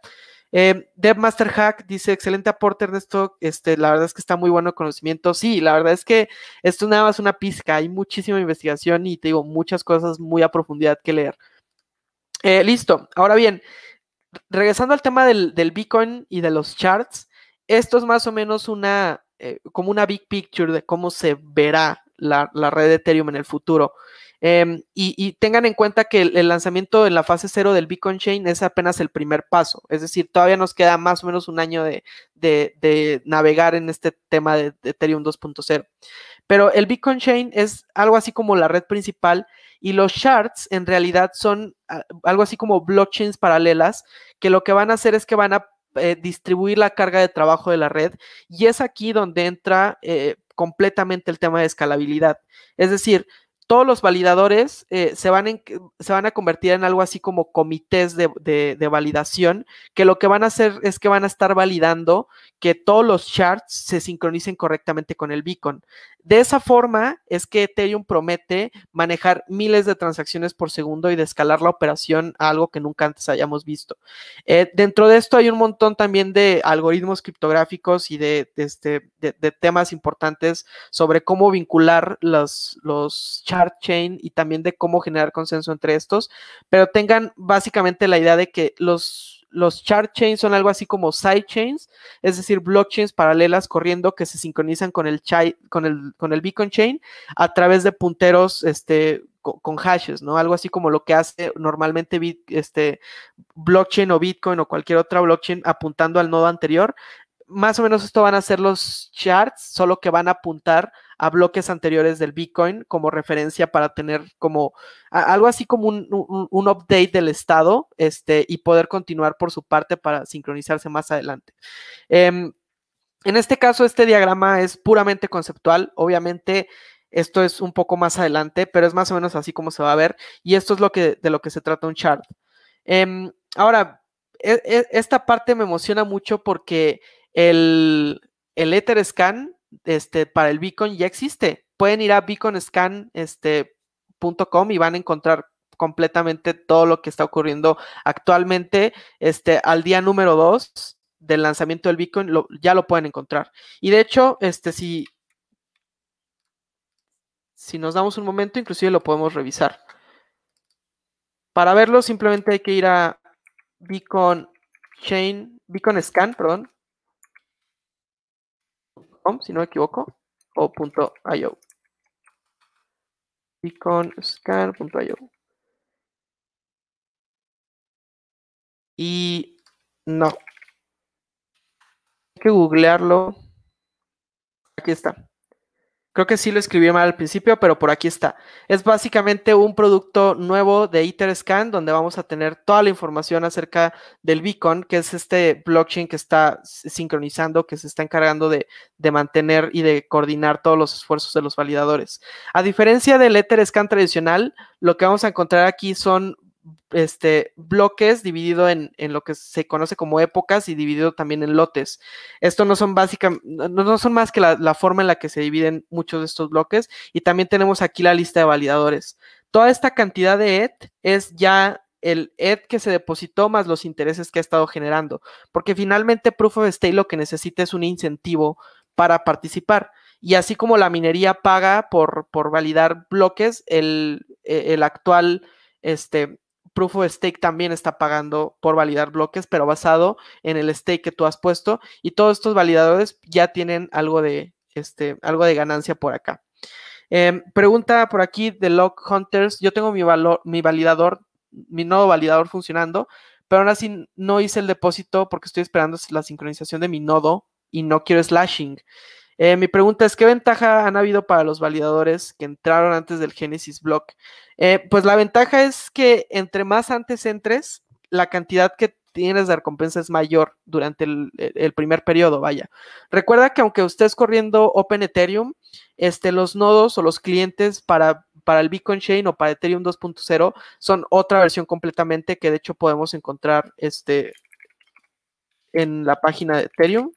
Eh, Master Hack dice, excelente aporte Ernesto, este, la verdad es que está muy bueno el conocimiento. Sí, la verdad es que esto nada más una pizca, hay muchísima investigación y te digo, muchas cosas muy a profundidad que leer. Eh, listo, ahora bien, regresando al tema del, Bitcoin y de los charts, esto es más o menos una, eh, como una big picture de cómo se verá la, la red de Ethereum en el futuro. Em, y, tengan en cuenta que el, lanzamiento en la fase cero del Bitcoin Chain es apenas el primer paso, es decir, todavía nos queda más o menos un año de, navegar en este tema de, Ethereum 2.0. Pero el Bitcoin Chain es algo así como la red principal y los shards en realidad son ah, algo así como blockchains paralelas que lo que van a hacer es que van a eh, distribuir la carga de trabajo de la red y es aquí donde entra eh, completamente el tema de escalabilidad. Es decir, todos los validadores eh, se, van a convertir en algo así como comités de, validación, que lo que van a hacer es que van a estar validando que todos los charts se sincronicen correctamente con el beacon. De esa forma es que Ethereum promete manejar miles de transacciones por segundo y de escalar la operación a algo que nunca antes hayamos visto. Eh, dentro de esto hay un montón también de algoritmos criptográficos y de, este, temas importantes sobre cómo vincular los, los chart chain y también de cómo generar consenso entre estos, pero tengan básicamente la idea de que los los chart chains son algo así como side chains, es decir, blockchains paralelas corriendo que se sincronizan con el, con el, con el beacon chain a través de punteros este, con, hashes, ¿no? Algo así como lo que hace normalmente este, blockchain o Bitcoin o cualquier otra blockchain apuntando al nodo anterior. Más o menos esto van a ser los charts, solo que van a apuntar a bloques anteriores del Bitcoin como referencia para tener como algo así como un, update del estado este, y poder continuar por su parte para sincronizarse más adelante. Em, en este caso, este diagrama es puramente conceptual. Obviamente, esto es un poco más adelante, pero es más o menos así como se va a ver. Y esto es lo que, de lo que se trata un chart. Em, ahora, e, e, esta parte me emociona mucho porque el, el este, para el Bitcoin ya existe. Pueden ir a beaconscan.com este, y van a encontrar completamente todo lo que está ocurriendo actualmente. Este, al día número 2 del lanzamiento del Bitcoin, ya lo pueden encontrar. Y de hecho, este, si, si nos damos un momento, inclusive lo podemos revisar. Para verlo, simplemente hay que ir a Beacon Chain, Scan, perdón, si no me equivoco, o .io. scan.io Y no. Hay que googlearlo. Aquí está. Creo que sí lo escribí mal al principio, pero por aquí está. Es básicamente un producto nuevo de Etherscan donde vamos a tener toda la información acerca del Beacon, que es este blockchain que está sincronizando, que se está encargando de, de mantener y de coordinar todos los esfuerzos de los validadores. A diferencia del Etherscan tradicional, lo que vamos a encontrar aquí son este, bloques dividido en, lo que se conoce como épocas y dividido también en lotes. Esto no son básicamente, no, son más que la, forma en la que se dividen muchos de estos bloques y también tenemos aquí la lista de validadores. Toda esta cantidad de ETH es ya el ETH que se depositó más los intereses que ha estado generando, porque finalmente Proof of Stake lo que necesita es un incentivo para participar. Y así como la minería paga por, por validar bloques, el, e, el actual este, Proof of Stake también está pagando por validar bloques, pero basado en el stake que tú has puesto. Y todos estos validadores ya tienen algo de, este, algo de ganancia por acá. Em, pregunta por aquí de Log Hunters. Yo tengo mi, valor, mi validador, mi nodo validador funcionando, pero aún así no hice el depósito porque estoy esperando la sincronización de mi nodo y no quiero slashing. Eh, mi pregunta es, ¿qué ventaja han habido para los validadores que entraron antes del Genesis Block? Eh, pues la ventaja es que entre más antes entres, la cantidad que tienes de recompensa es mayor durante el, primer periodo, vaya. Recuerda que aunque estés corriendo Open Ethereum, este, los nodos o los clientes para, para el Bitcoin Chain o para Ethereum 2.0 son otra versión completamente que de hecho podemos encontrar este, en la página de Ethereum.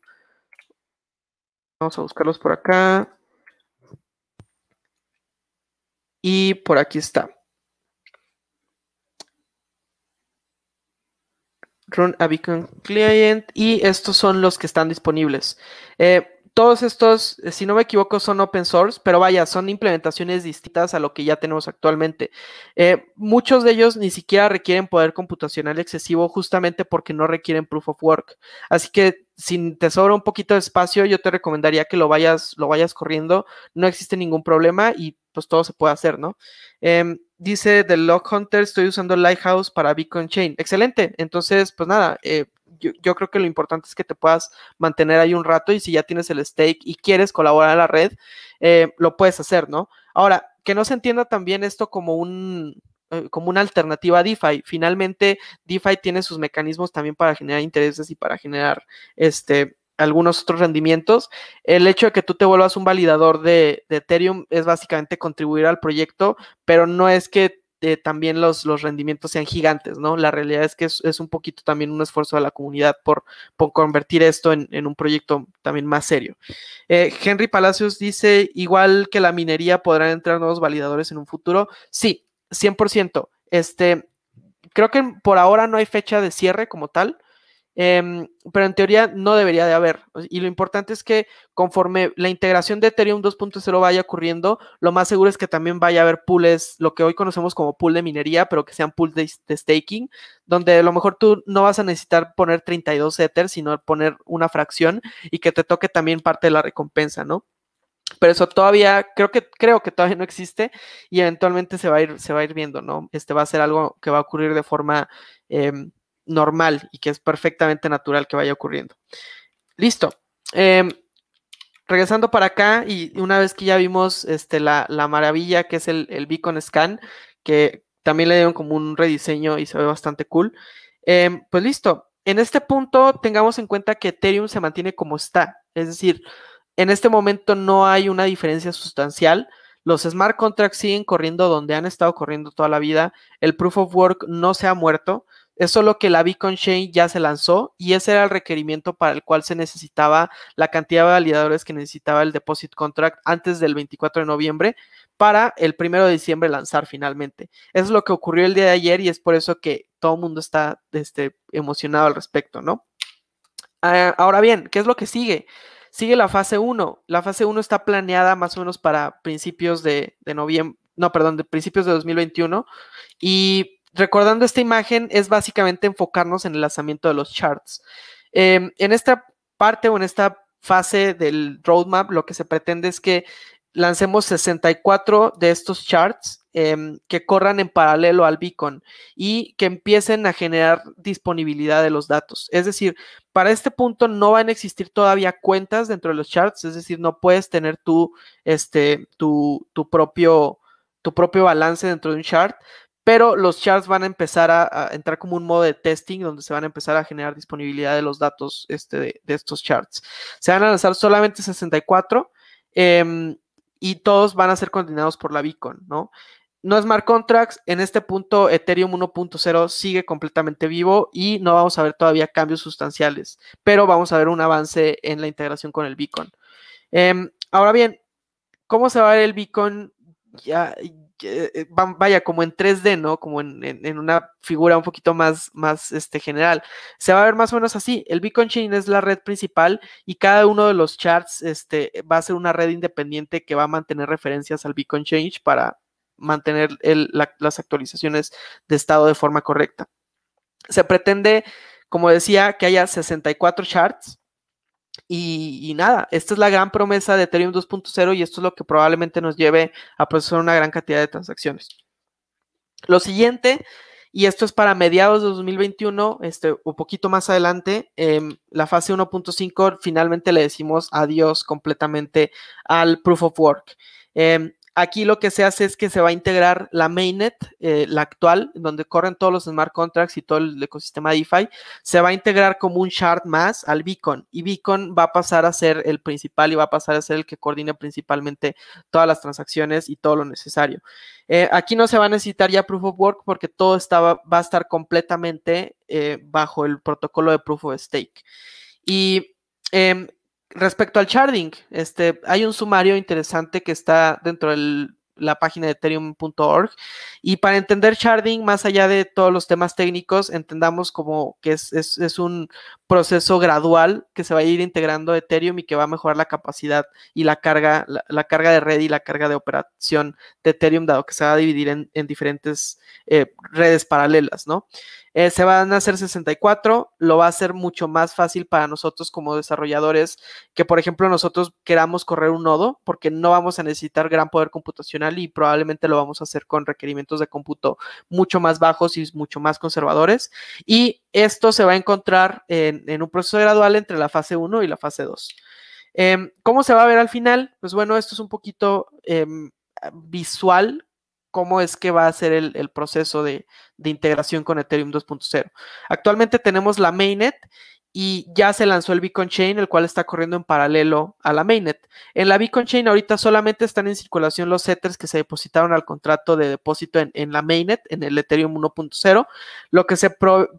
Vamos a buscarlos por acá. Y por aquí está. Run a Client. Y estos son los que están disponibles. Eh, todos estos, eh, si no me equivoco, son open source, pero vaya, son implementaciones distintas a lo que ya tenemos actualmente. Eh, muchos de ellos ni siquiera requieren poder computacional excesivo justamente porque no requieren proof of work. Así que si te sobra un poquito de espacio, yo te recomendaría que lo vayas, lo vayas corriendo. No existe ningún problema y pues todo se puede hacer, ¿no? Em, dice The Log Hunter, estoy usando Lighthouse para Bitcoin Chain. Excelente. Entonces, pues nada, eh, yo, creo que lo importante es que te puedas mantener ahí un rato y si ya tienes el stake y quieres colaborar a la red, eh, lo puedes hacer, ¿no? Ahora, que no se entienda también esto como un, eh, como una alternativa a DeFi. Finalmente, DeFi tiene sus mecanismos también para generar intereses y para generar este algunos otros rendimientos. El hecho de que tú te vuelvas un validador de, de Ethereum es básicamente contribuir al proyecto, pero no es que eh, también los, rendimientos sean gigantes, ¿no? La realidad es que es, un poquito también un esfuerzo de la comunidad por, convertir esto en, un proyecto también más serio. Eh, Henry Palacios dice, igual que la minería, ¿podrán entrar nuevos validadores en un futuro? Sí, 100%. Este, creo que por ahora no hay fecha de cierre como tal. Em, pero en teoría no debería de haber. Y lo importante es que conforme la integración de Ethereum 2.0 vaya ocurriendo, lo más seguro es que también vaya a haber pools, lo que hoy conocemos como pool de minería, pero que sean pools de, staking, donde a lo mejor tú no vas a necesitar poner 32 Ether, sino poner una fracción y que te toque también parte de la recompensa, ¿no? Pero eso todavía, creo que, creo que todavía no existe y eventualmente se va a ir, se va a ir viendo, ¿no? Este va a ser algo que va a ocurrir de forma em, normal y que es perfectamente natural que vaya ocurriendo. Listo. Em, regresando para acá y una vez que ya vimos este, la, maravilla que es el, el, Beacon Scan, que también le dieron como un rediseño y se ve bastante cool, em, pues listo. En este punto tengamos en cuenta que Ethereum se mantiene como está, es decir, en este momento no hay una diferencia sustancial. Los smart contracts siguen corriendo donde han estado corriendo toda la vida. El proof of work no se ha muerto. Es solo que la Beacon Chain ya se lanzó y ese era el requerimiento para el cual se necesitaba la cantidad de validadores que necesitaba el deposit contract antes del 24 de noviembre para el 1 de diciembre lanzar finalmente. Eso es lo que ocurrió el día de ayer y es por eso que todo el mundo está este, emocionado al respecto, ¿no? Ah, ahora bien, ¿qué es lo que sigue? Sigue la fase 1. La fase 1 está planeada más o menos para principios de, de noviembre, no, perdón, de principios de 2021 y recordando esta imagen, es básicamente enfocarnos en el lanzamiento de los charts. Em, en esta parte o en esta fase del roadmap, lo que se pretende es que lancemos 64 de estos charts em, que corran en paralelo al beacon y que empiecen a generar disponibilidad de los datos. Es decir, para este punto no van a existir todavía cuentas dentro de los charts, es decir, no puedes tener este, tu, propio, tu propio balance dentro de un chart, pero los charts van a empezar a, entrar como un modo de testing donde se van a empezar a generar disponibilidad de los datos este, de, estos charts. Se van a lanzar solamente 64 em, y todos van a ser coordinados por la Beacon, ¿no? No es smart contracts, en este punto Ethereum 1.0 sigue completamente vivo y no vamos a ver todavía cambios sustanciales, pero vamos a ver un avance en la integración con el Beacon. Em, ahora bien, ¿cómo se va a ver el Beacon? Ya, eh, vaya, como en 3D, ¿no? Como en, una figura un poquito más, más este, general. Se va a ver más o menos así. El Bitcoin Chain es la red principal y cada uno de los charts este, va a ser una red independiente que va a mantener referencias al Bitcoin Chain para mantener las actualizaciones de estado de forma correcta. Se pretende, como decía, que haya 64 charts y, nada, esta es la gran promesa de Ethereum 2.0 y esto es lo que probablemente nos lleve a procesar una gran cantidad de transacciones. Lo siguiente, y esto es para mediados de 2021, este, un poquito más adelante, em, la fase 1.5 finalmente le decimos adiós completamente al proof of work. Em, Aquí lo que se hace es que se va a integrar la mainnet, eh, la actual, donde corren todos los smart contracts y todo el ecosistema DeFi. Se va a integrar como un shard más al Beacon y Beacon va a pasar a ser el principal y va a pasar a ser el que coordina principalmente todas las transacciones y todo lo necesario. Eh, aquí no se va a necesitar ya Proof of Work porque todo estaba, va a estar completamente eh, bajo el protocolo de Proof of Stake. Y em, respecto al sharding, este, hay un sumario interesante que está dentro del la página de ethereum.org. Y para entender sharding, más allá de todos los temas técnicos, entendamos como que es, un proceso gradual que se va a ir integrando a Ethereum y que va a mejorar la capacidad y la carga, la, carga de red y la carga de operación de Ethereum, dado que se va a dividir en, diferentes eh, redes paralelas, ¿no? Eh, se van a hacer 64, lo va a hacer mucho más fácil para nosotros como desarrolladores que, por ejemplo, nosotros queramos correr un nodo, porque no vamos a necesitar gran poder computacional y probablemente lo vamos a hacer con requerimientos de cómputo mucho más bajos y mucho más conservadores. Y esto se va a encontrar en, un proceso gradual entre la fase 1 y la fase 2. Em, ¿Cómo se va a ver al final? Pues bueno, esto es un poquito em, visual, cómo es que va a ser el, proceso de, de, integración con Ethereum 2.0. Actualmente tenemos la mainnet y ya se lanzó el Beacon Chain, el cual está corriendo en paralelo a la mainnet. En la Beacon Chain ahorita solamente están en circulación los ethers que se depositaron al contrato de depósito en, la mainnet, en el Ethereum 1.0. Lo que se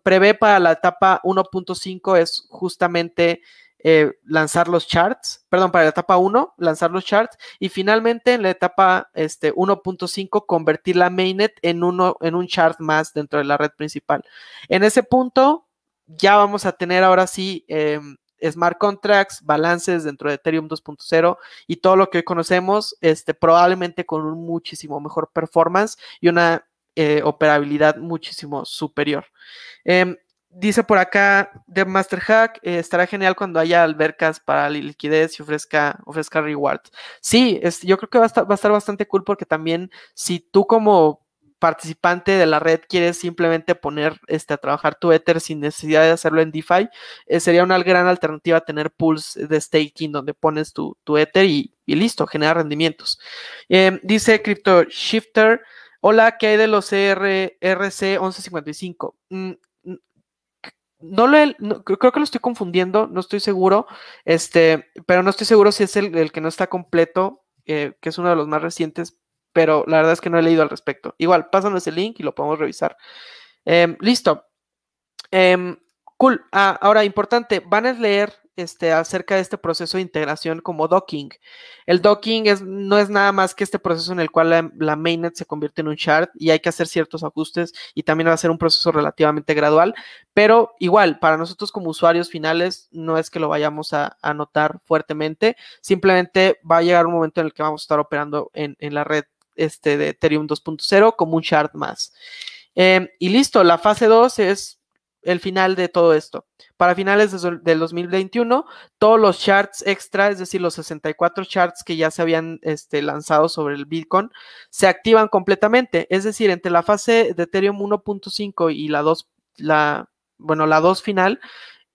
prevé para la etapa 1.5 es justamente eh, lanzar los charts, perdón, para la etapa 1, lanzar los charts y finalmente en la etapa este, 1.5 convertir la mainnet en, uno, en un chart más dentro de la red principal. En ese punto ya vamos a tener ahora sí em, smart contracts, balances dentro de Ethereum 2.0 y todo lo que hoy conocemos, este, probablemente con un muchísimo mejor performance y una eh, operabilidad muchísimo superior. Em, dice por acá de Master Hack, eh, estará genial cuando haya albercas para liquidez y ofrezca, ofrezca reward. Sí, yo creo que va a, va a estar bastante cool porque también si tú como participante de la red quiere simplemente poner este, a trabajar tu Ether sin necesidad de hacerlo en DeFi, eh, sería una gran alternativa tener pools de staking donde pones tu, tu Ether y, listo, genera rendimientos. Em, dice Crypto Shifter, hola, ¿qué hay de los ERC1155? E mm, no lo creo que lo estoy confundiendo, no estoy seguro, este, pero no estoy seguro si es el, que no está completo, eh, que es uno de los más recientes, pero la verdad es que no he leído al respecto. Igual, pásanos el link y lo podemos revisar. Em, listo. Em, cool. Ah, ahora, importante, van a leer este, acerca de este proceso de integración como docking. El docking es, no es nada más que este proceso en el cual la, mainnet se convierte en un shard y hay que hacer ciertos ajustes y también va a ser un proceso relativamente gradual, pero igual, para nosotros como usuarios finales no es que lo vayamos a, a notar fuertemente, simplemente va a llegar un momento en el que vamos a estar operando en la red este, de Ethereum 2.0 como un shard más. Em, y listo, la fase 2 es el final de todo esto. Para finales del de 2021, todos los charts extra, es decir, los 64 charts que ya se habían este, lanzado sobre el Bitcoin, se activan completamente. Es decir, entre la fase de Ethereum 1.5 y la 2, la, bueno, la 2 final,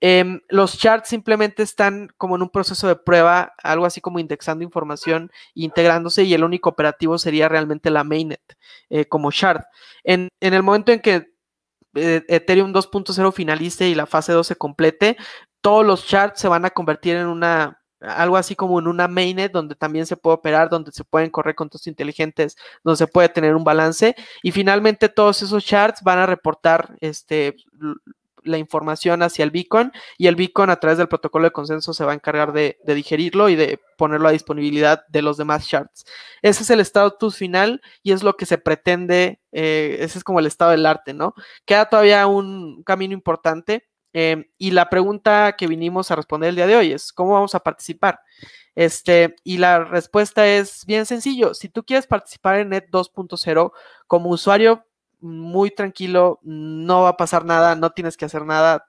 Em, los charts simplemente están como en un proceso de prueba, algo así como indexando información, integrándose y el único operativo sería realmente la mainnet eh, como chart. En, el momento en que eh, Ethereum 2.0 finalice y la fase 2 se complete, todos los charts se van a convertir en una algo así como en una mainnet donde también se puede operar, donde se pueden correr contos inteligentes, donde se puede tener un balance y finalmente todos esos charts van a reportar este la información hacia el beacon y el beacon a través del protocolo de consenso se va a encargar de, digerirlo y de ponerlo a disponibilidad de los demás shards. Ese es el status final y es lo que se pretende, eh, ese es como el estado del arte, ¿no? Queda todavía un camino importante eh, y la pregunta que vinimos a responder el día de hoy es, ¿cómo vamos a participar? Este, y la respuesta es bien sencillo. Si tú quieres participar en Net 2.0 como usuario muy tranquilo, no va a pasar nada, no tienes que hacer nada,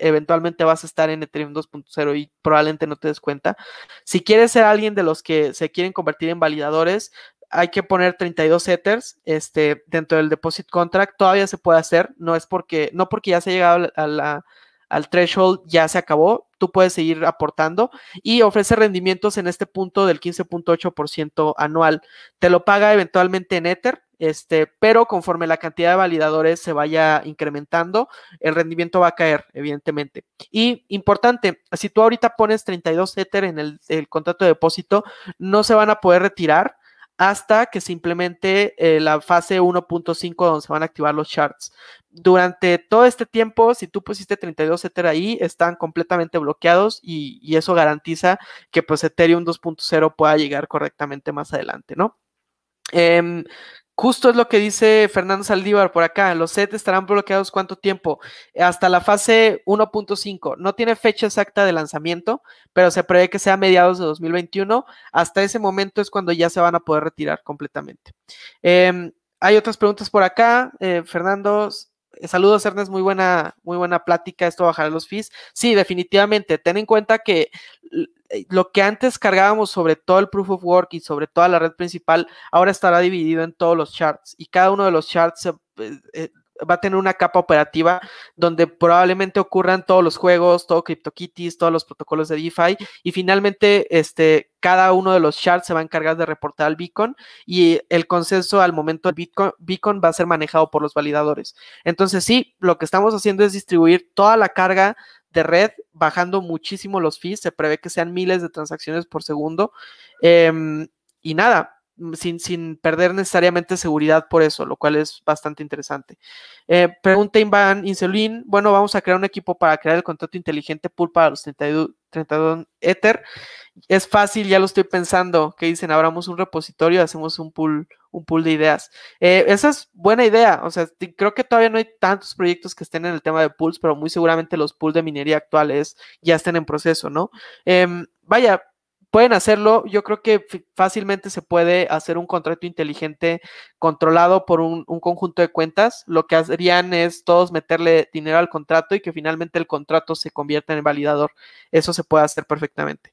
eventualmente vas a estar en Ethereum 2.0 y probablemente no te des cuenta. Si quieres ser alguien de los que se quieren convertir en validadores, hay que poner 32 ethers este, dentro del deposit contract. Todavía se puede hacer, no es porque, no porque ya se ha llegado a al threshold, ya se acabó. Tú puedes seguir aportando y ofrece rendimientos en este punto del 15.8% anual. Te lo paga eventualmente en Ether este, pero conforme la cantidad de validadores se vaya incrementando, el rendimiento va a caer, evidentemente. Y importante, si tú ahorita pones 32 Ether en el, contrato de depósito, no se van a poder retirar hasta que se implemente eh, la fase 1.5 donde se van a activar los charts. Durante todo este tiempo, si tú pusiste 32 Ether ahí, están completamente bloqueados y, eso garantiza que pues Ethereum 2.0 pueda llegar correctamente más adelante, ¿no? Em, Justo es lo que dice Fernando Saldívar por acá. Los sets estarán bloqueados cuánto tiempo? Hasta la fase 1.5. No tiene fecha exacta de lanzamiento, pero se prevé que sea mediados de 2021. Hasta ese momento es cuando ya se van a poder retirar completamente. Em, hay otras preguntas por acá. Eh, Fernando, eh, saludos, Ernest, muy buena, muy buena plática, esto bajará los fees. Sí, definitivamente, ten en cuenta que eh, lo que antes cargábamos sobre todo el proof of work y sobre toda la red principal, ahora estará dividido en todos los charts y cada uno de los charts se, eh, va a tener una capa operativa donde probablemente ocurran todos los juegos, todo CryptoKitties, todos los protocolos de DeFi y finalmente este, cada uno de los shards se va a encargar de reportar al Beacon y el consenso al momento del Bitcoin, va a ser manejado por los validadores. Entonces sí, lo que estamos haciendo es distribuir toda la carga de red, bajando muchísimo los fees, se prevé que sean miles de transacciones por segundo. Em, y nada, Mm, sin, perder necesariamente seguridad por eso, lo cual es bastante interesante. Eh, pregunta Iván Insulin, bueno, vamos a crear un equipo para crear el contrato inteligente pool para los 32, 32 Ether. Es fácil, ya lo estoy pensando, que dicen, abramos un repositorio, hacemos un pool, un de ideas. Eh, esa es buena idea, o sea, creo que todavía no hay tantos proyectos que estén en el tema de pools, pero muy seguramente los pools de minería actuales ya estén en proceso, ¿no? Em, vaya, pueden hacerlo. Yo creo que fácilmente se puede hacer un contrato inteligente controlado por un, conjunto de cuentas. Lo que harían es todos meterle dinero al contrato y que finalmente el contrato se convierta en validador. Eso se puede hacer perfectamente.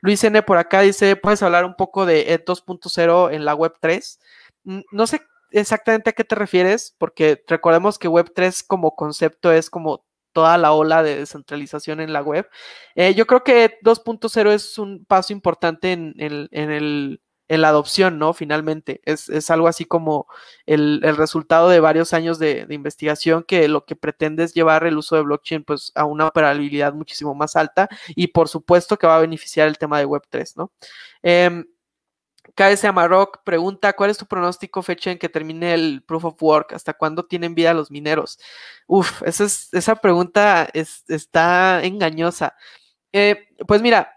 Luis N por acá dice, puedes hablar un poco de Eth 2.0 en la Web 3. No sé exactamente a qué te refieres, porque recordemos que Web 3 como concepto es como toda la ola de descentralización en la web. Eh, yo creo que 2.0 es un paso importante en, la adopción, ¿no? Finalmente, es, algo así como el, resultado de varios años de, investigación que lo que pretende es llevar el uso de blockchain pues a una operabilidad muchísimo más alta y por supuesto que va a beneficiar el tema de Web3, ¿no? Em, KS Amarok pregunta, ¿cuál es tu pronóstico fecha en que termine el Proof of Work? ¿Hasta cuándo tienen vida los mineros? Uf, esa, es, esa pregunta está engañosa. Eh, pues mira,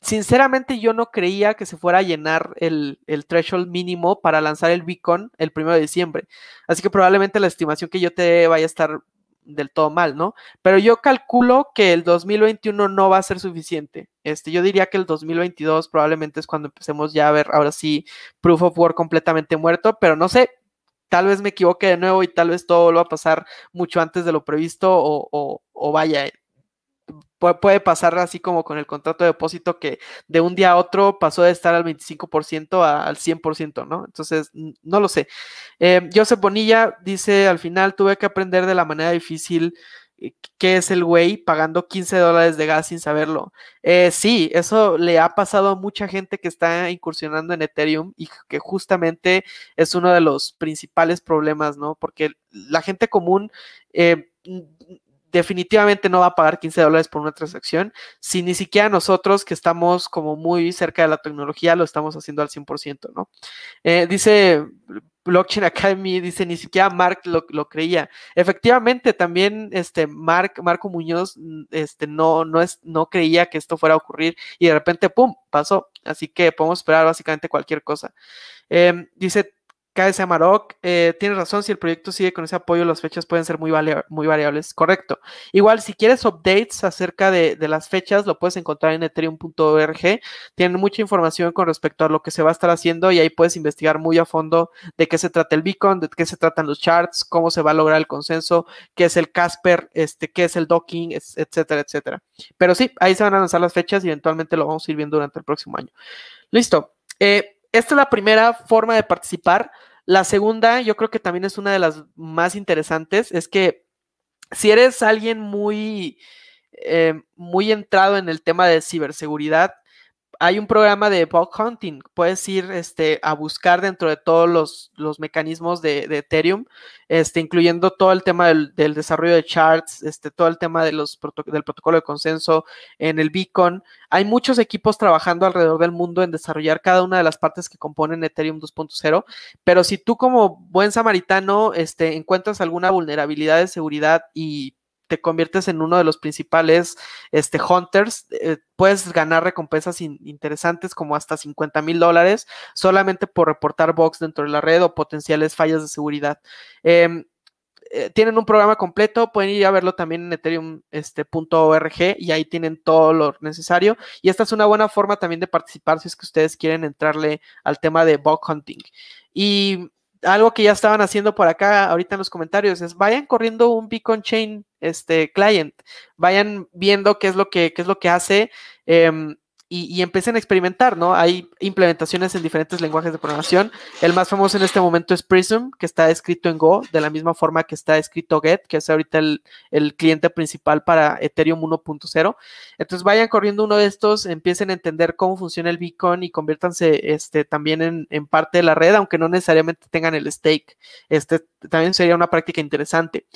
sinceramente yo no creía que se fuera a llenar el, el threshold mínimo para lanzar el beacon el 1 de diciembre. Así que probablemente la estimación que yo te vaya a estar del todo mal, ¿no? Pero yo calculo que el 2021 no va a ser suficiente. Este, yo diría que el 2022 probablemente es cuando empecemos ya a ver ahora sí Proof of war completamente muerto, pero no sé, tal vez me equivoque de nuevo y tal vez todo lo va a pasar mucho antes de lo previsto o, o, o vaya, puede pasar así como con el contrato de depósito que de un día a otro pasó de estar al 25% al 100%, ¿no? Entonces, no lo sé. Eh, Bonilla dice, al final tuve que aprender de la manera difícil eh, qué es el güey pagando 15 dólares de gas sin saberlo. Eh, sí, eso le ha pasado a mucha gente que está incursionando en Ethereum y que justamente es uno de los principales problemas, ¿no? Porque la gente común eh, definitivamente no va a pagar 15 dólares por una transacción, si ni siquiera nosotros que estamos como muy cerca de la tecnología lo estamos haciendo al 100%, ¿no? Eh, dice Blockchain Academy, dice, ni siquiera Mark lo, creía. Efectivamente, también este Mark, Marco Muñoz, mm, este, no, no, es, no creía que esto fuera a ocurrir y de repente, ¡pum!, pasó. Así que podemos esperar básicamente cualquier cosa. Em, dice KS Amarok, eh, tienes razón, si el proyecto sigue con ese apoyo, las fechas pueden ser muy, muy variables, correcto. Igual, si quieres updates acerca de, las fechas, lo puedes encontrar en ethereum.org. Tienen mucha información con respecto a lo que se va a estar haciendo y ahí puedes investigar muy a fondo de qué se trata el beacon, de qué se tratan los charts, cómo se va a lograr el consenso, qué es el Casper, este, qué es el docking, etcétera, etcétera. Pero sí, ahí se van a lanzar las fechas y eventualmente lo vamos a ir viendo durante el próximo año. Listo. Eh, esta es la primera forma de participar. La segunda, yo creo que también es una de las más interesantes, es que si eres alguien muy, eh, muy entrado en el tema de ciberseguridad, hay un programa de bug hunting. Puedes ir este, a buscar dentro de todos los, mecanismos de, Ethereum, este, incluyendo todo el tema del, desarrollo de charts, este, todo el tema de los del protocolo de consenso en el Beacon. Hay muchos equipos trabajando alrededor del mundo en desarrollar cada una de las partes que componen Ethereum 2.0. Pero si tú como buen samaritano este, encuentras alguna vulnerabilidad de seguridad y te conviertes en uno de los principales este, hunters, eh, puedes ganar recompensas interesantes como hasta 50 mil dólares solamente por reportar bugs dentro de la red o potenciales fallas de seguridad. Em, eh, tienen un programa completo, pueden ir a verlo también en ethereum.org este, y ahí tienen todo lo necesario. Y esta es una buena forma también de participar si es que ustedes quieren entrarle al tema de bug hunting. Y algo que ya estaban haciendo por acá ahorita en los comentarios es vayan corriendo un Beacon Chain este, client, vayan viendo qué es lo que, qué es lo que hace. Em, y, empiecen a experimentar, ¿no? Hay implementaciones en diferentes lenguajes de programación. El más famoso en este momento es Prism, que está escrito en Go, de la misma forma que está escrito Get, que es ahorita el, cliente principal para Ethereum 1.0. Entonces vayan corriendo uno de estos, empiecen a entender cómo funciona el beacon y conviértanse este, también en, parte de la red, aunque no necesariamente tengan el stake. Este también sería una práctica interesante.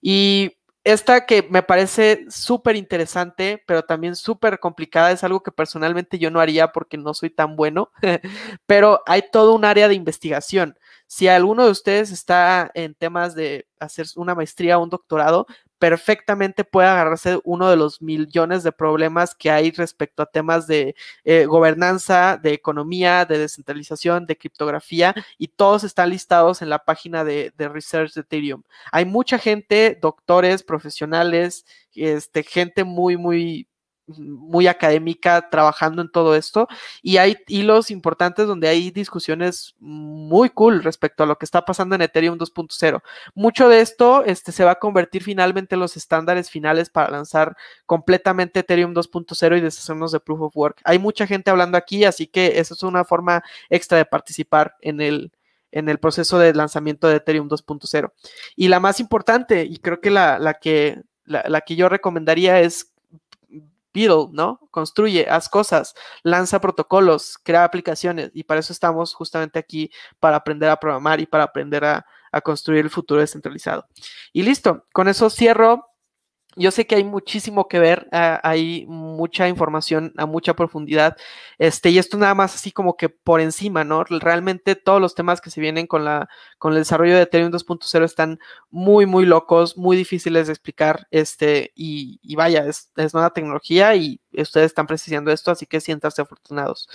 Y esta que me parece súper interesante, pero también súper complicada, es algo que personalmente yo no haría porque no soy tan bueno, pero hay todo un área de investigación. Si alguno de ustedes está en temas de hacer una maestría o un doctorado, perfectamente puede agarrarse uno de los millones de problemas que hay respecto a temas de eh, gobernanza, de economía, de descentralización, de criptografía, y todos están listados en la página de, Research de Ethereum. Hay mucha gente, doctores, profesionales, este, gente muy, muy muy académica trabajando en todo esto y hay hilos importantes donde hay discusiones muy cool respecto a lo que está pasando en Ethereum 2.0. Mucho de esto este, se va a convertir finalmente en los estándares finales para lanzar completamente Ethereum 2.0 y deshacernos de Proof of Work. Hay mucha gente hablando aquí, así que eso es una forma extra de participar en el, en el proceso de lanzamiento de Ethereum 2.0. Y la más importante, y creo que la, que la, que yo recomendaría es Beetle, ¿no? Construye, haz cosas, lanza protocolos, crea aplicaciones y para eso estamos justamente aquí, para aprender a programar y para aprender a, a construir el futuro descentralizado. Y listo, con eso cierro yo sé que hay muchísimo que ver, hay mucha información a mucha profundidad, este, y esto nada más así como que por encima, ¿no? Realmente todos los temas que se vienen con, la, con el desarrollo de Ethereum 2.0 están muy, muy locos, muy difíciles de explicar, este, y, vaya, es, es, nueva tecnología y ustedes están precisando esto, así que siéntanse afortunados.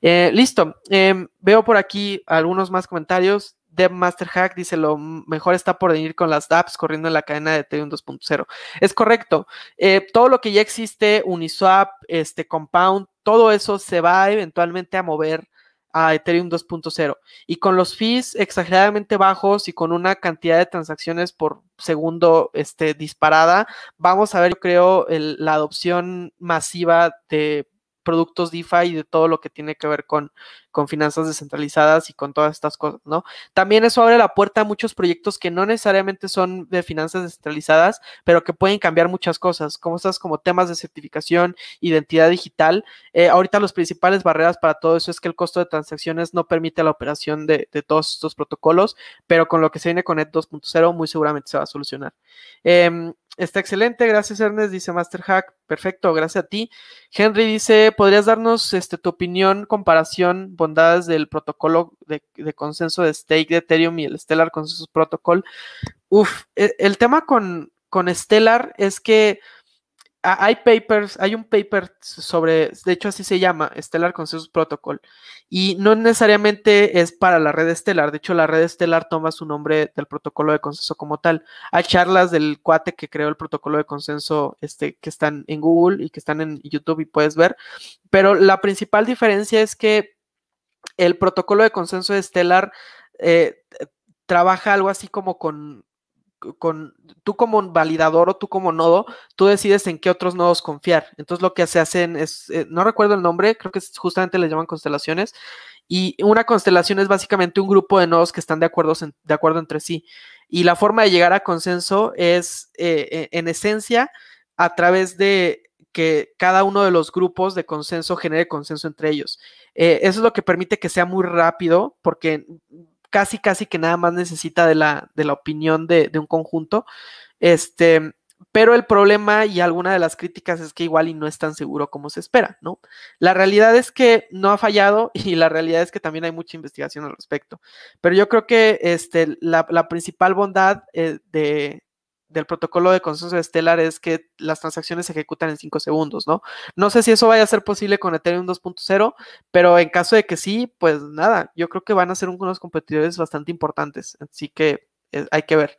Eh, listo, em, veo por aquí algunos más comentarios. Dev Master Hack dice lo mejor está por venir con las dApps corriendo en la cadena de Ethereum 2.0. Es correcto. Eh, todo lo que ya existe, Uniswap, este Compound, todo eso se va eventualmente a mover a Ethereum 2.0. Y con los fees exageradamente bajos y con una cantidad de transacciones por segundo este, disparada, vamos a ver, yo creo, la adopción masiva de productos DeFi y de todo lo que tiene que ver con, con finanzas descentralizadas y con todas estas cosas, ¿no? También eso abre la puerta a muchos proyectos que no necesariamente son de finanzas descentralizadas, pero que pueden cambiar muchas cosas, como estas como temas de certificación, identidad digital. Eh, ahorita las principales barreras para todo eso es que el costo de transacciones no permite la operación de, todos estos protocolos, pero con lo que se viene con ETH 2.0 muy seguramente se va a solucionar. Eh, Está excelente, gracias Ernest, dice Master Hack. Perfecto, gracias a ti. Henry dice, ¿podrías darnos este, tu opinión, comparación, bondades del protocolo de, consenso de stake de Ethereum y el Stellar Consensus Protocol? Uf, e, el, tema con, con Stellar es que hay papers, hay un paper sobre, de hecho así se llama, Stellar Consensus Protocol, y no necesariamente es para la red estelar, de hecho la red estelar toma su nombre del protocolo de consenso como tal. Hay charlas del cuate que creó el protocolo de consenso este, que están en Google y que están en YouTube y puedes ver, pero la principal diferencia es que el protocolo de consenso estelar Stellar eh, trabaja algo así como con con tú como validador o tú como nodo, tú decides en qué otros nodos confiar. Entonces lo que se hacen es, eh, no recuerdo el nombre, creo que justamente le llaman constelaciones, y una constelación es básicamente un grupo de nodos que están de acuerdo, de acuerdo entre sí. Y la forma de llegar a consenso es, eh, e, en esencia, a través de que cada uno de los grupos de consenso genere consenso entre ellos. Eh, eso es lo que permite que sea muy rápido, porque casi, casi que nada más necesita de la, de la opinión de, de, un conjunto. Este, pero el problema y alguna de las críticas es que igual y no es tan seguro como se espera, ¿no? La realidad es que no ha fallado y la realidad es que también hay mucha investigación al respecto. Pero yo creo que este, la, la principal bondad eh, de, del protocolo de consenso de estelar es que las transacciones se ejecutan en 5 segundos, ¿no? No sé si eso vaya a ser posible con Ethereum 2.0, pero en caso de que sí, pues nada, yo creo que van a ser unos competidores bastante importantes, así que eh, hay que ver.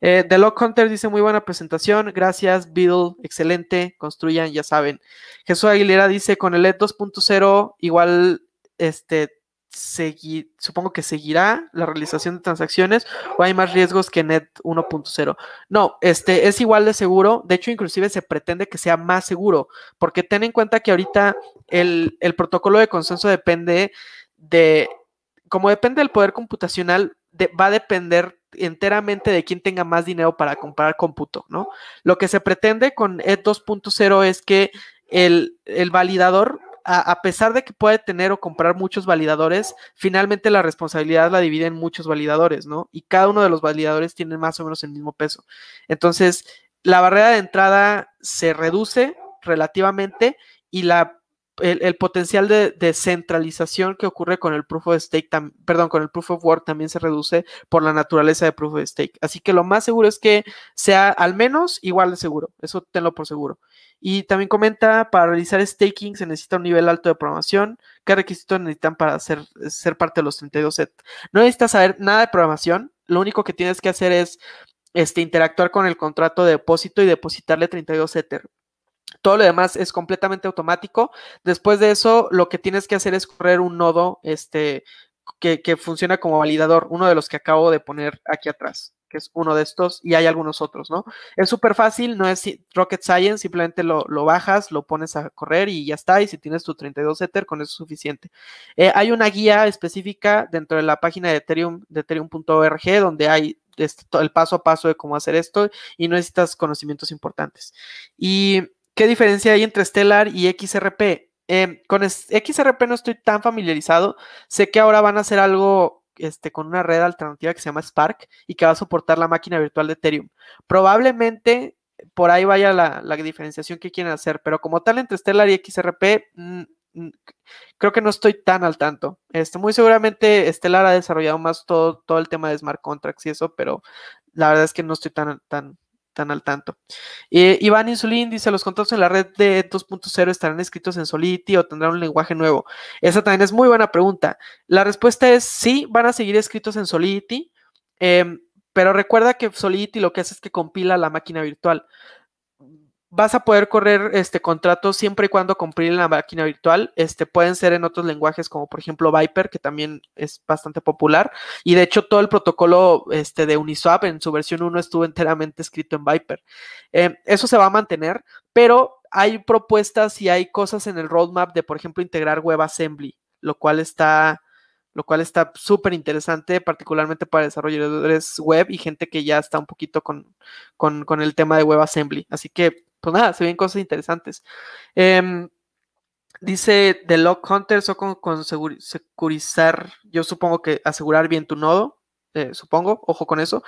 Eh, The Lock Hunter dice muy buena presentación, gracias, Beadle, excelente, construyan, ya saben. Jesús Aguilera dice con el LED 2.0 igual, este, supongo que seguirá la realización de transacciones o hay más riesgos que Net 1.0. No, este es igual de seguro, de hecho inclusive se pretende que sea más seguro, porque ten en cuenta que ahorita el, protocolo de consenso depende de, como depende del poder computacional, va a depender enteramente de quién tenga más dinero para comprar cómputo, ¿no? Lo que se pretende con ETH 2.0 es que el, el validador a, pesar de que puede tener o comprar muchos validadores, finalmente la responsabilidad la divide en muchos validadores, ¿no? Y cada uno de los validadores tiene más o menos el mismo peso. Entonces, la barrera de entrada se reduce relativamente y la el, potencial de, descentralización que ocurre con el proof of stake, perdón, con el proof of work también se reduce por la naturaleza de proof of stake. Así que lo más seguro es que sea al menos igual de seguro. Eso tenlo por seguro. Y también comenta, para realizar staking se necesita un nivel alto de programación. ¿Qué requisitos necesitan para ser parte de los 32 sets? No necesitas saber nada de programación. Lo único que tienes que hacer es este, interactuar con el contrato de depósito y depositarle 32 Ether. Todo lo demás es completamente automático. Después de eso, lo que tienes que hacer es correr un nodo este, que, funciona como validador, uno de los que acabo de poner aquí atrás, que es uno de estos y hay algunos otros, ¿no? Es súper fácil, no es rocket science, simplemente lo, bajas, lo pones a correr y ya está, y si tienes tu 32 Ether, con eso es suficiente. Eh, hay una guía específica dentro de la página de Ethereum, de Ethereum.org, donde hay este, el paso a paso de cómo hacer esto y no necesitas conocimientos importantes. ¿Y qué diferencia hay entre Stellar y XRP? Em, con XRP no estoy tan familiarizado. Sé que ahora van a hacer algo este, con una red alternativa que se llama Spark y que va a soportar la máquina virtual de Ethereum. Probablemente por ahí vaya la, diferenciación que quieren hacer, pero como tal entre Stellar y XRP, mm, mm, creo que no estoy tan al tanto. Este, muy seguramente Stellar ha desarrollado más todo, todo el tema de smart contracts y eso, pero la verdad es que no estoy tan, tan, al tanto. Eh, Iván Insulín dice, los contratos en la red de 2.0 estarán escritos en Solidity o tendrán un lenguaje nuevo. Esa también es muy buena pregunta. La respuesta es sí, van a seguir escritos en Solidity, em, pero recuerda que Solidity lo que hace es que compila la máquina virtual vas a poder correr este contrato siempre y cuando cumplir en la máquina virtual. Este pueden ser en otros lenguajes como por ejemplo Viper, que también es bastante popular y de hecho todo el protocolo este de Uniswap en su versión 1 estuvo enteramente escrito en Viper. Eh, eso se va a mantener, pero hay propuestas y hay cosas en el roadmap de por ejemplo integrar WebAssembly, lo cual está lo cual está súper interesante, particularmente para desarrolladores web y gente que ya está un poquito con, con, con el tema de WebAssembly. Así que pues nada, se ven cosas interesantes. Em, dice The lock Hunter, o con, securizar, yo supongo que asegurar bien tu nodo, eh, supongo, ojo con eso.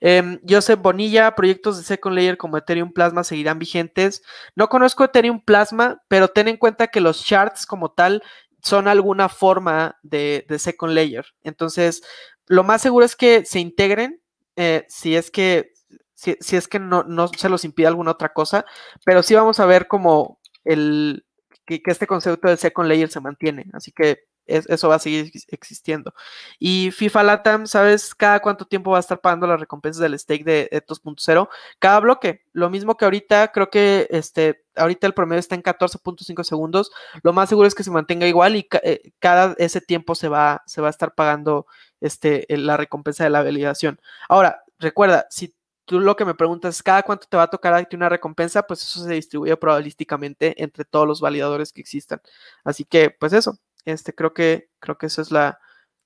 Eh, em, Joseph Bonilla, proyectos de Second Layer como Ethereum Plasma seguirán vigentes. No conozco Ethereum Plasma, pero ten en cuenta que los charts como tal son alguna forma de, Second Layer. Entonces, lo más seguro es que se integren, eh, si es que si, es que no, no, se los impide alguna otra cosa, pero sí vamos a ver como el, que, este concepto del second layer se mantiene, así que eso va a seguir existiendo. Y FIFA LATAM, ¿sabes cada cuánto tiempo va a estar pagando las recompensas del stake de, 2.0? Cada bloque, lo mismo que ahorita, creo que este, ahorita el promedio está en 14.5 segundos, lo más seguro es que se mantenga igual y eh, cada ese tiempo se va, se va a estar pagando este, la recompensa de la validación. Ahora, recuerda, si tú lo que me preguntas, ¿cada cuánto te va a tocar a una recompensa? Pues eso se distribuye probabilísticamente entre todos los validadores que existan. Así que, pues eso, este, creo que, creo que esa es la,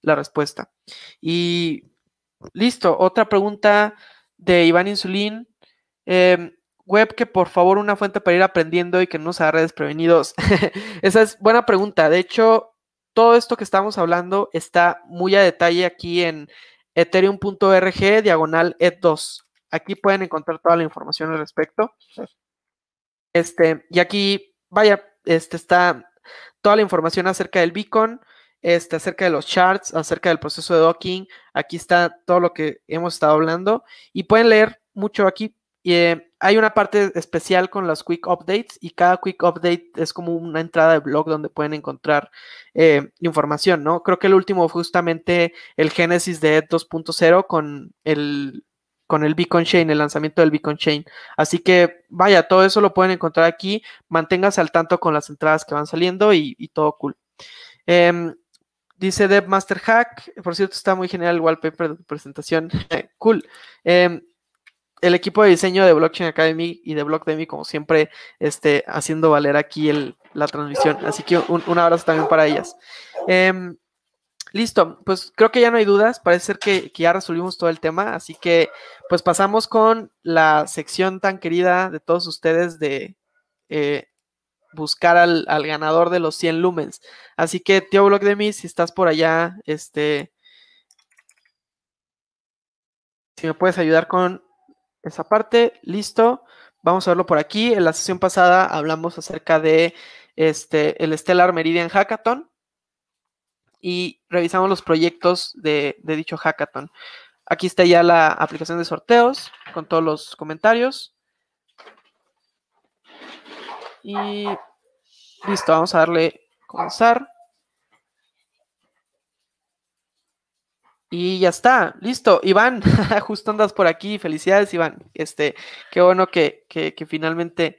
respuesta. Y listo, otra pregunta de Iván Insulín. Em, web que por favor una fuente para ir aprendiendo y que no se agarre desprevenidos. esa es buena pregunta. De hecho, todo esto que estamos hablando está muy a detalle aquí en ethereum.org diagonal e 2 Aquí pueden encontrar toda la información al respecto. Este, y aquí, vaya, este está toda la información acerca del beacon, este, acerca de los charts, acerca del proceso de docking. Aquí está todo lo que hemos estado hablando y pueden leer mucho aquí. Eh, hay una parte especial con los quick updates y cada quick update es como una entrada de blog donde pueden encontrar eh, información, ¿no? Creo que el último justamente el génesis de 2.0 e con el con el Beacon Chain, el lanzamiento del Beacon Chain. Así que vaya, todo eso lo pueden encontrar aquí. Manténgase al tanto con las entradas que van saliendo y, todo cool. Em, dice Dev Master Hack. Por cierto, está muy genial el wallpaper de tu presentación. cool. Em, el equipo de diseño de Blockchain Academy y de Blockdemy, como siempre, este, haciendo valer aquí la transmisión. Así que un, abrazo también para ellas. Em, Listo, pues creo que ya no hay dudas, parece ser que, ya resolvimos todo el tema, así que pues pasamos con la sección tan querida de todos ustedes de eh, buscar al, ganador de los 100 lumens. Así que, tío Block de mí, si estás por allá, este, si me puedes ayudar con esa parte, listo. Vamos a verlo por aquí. En la sesión pasada hablamos acerca de este, el Stellar Meridian Hackathon y revisamos los proyectos de, dicho hackathon. Aquí está ya la aplicación de sorteos con todos los comentarios. Y listo, vamos a darle comenzar. Y ya está, listo. Iván, justo andas por aquí. Felicidades, Iván. Este, qué bueno que, finalmente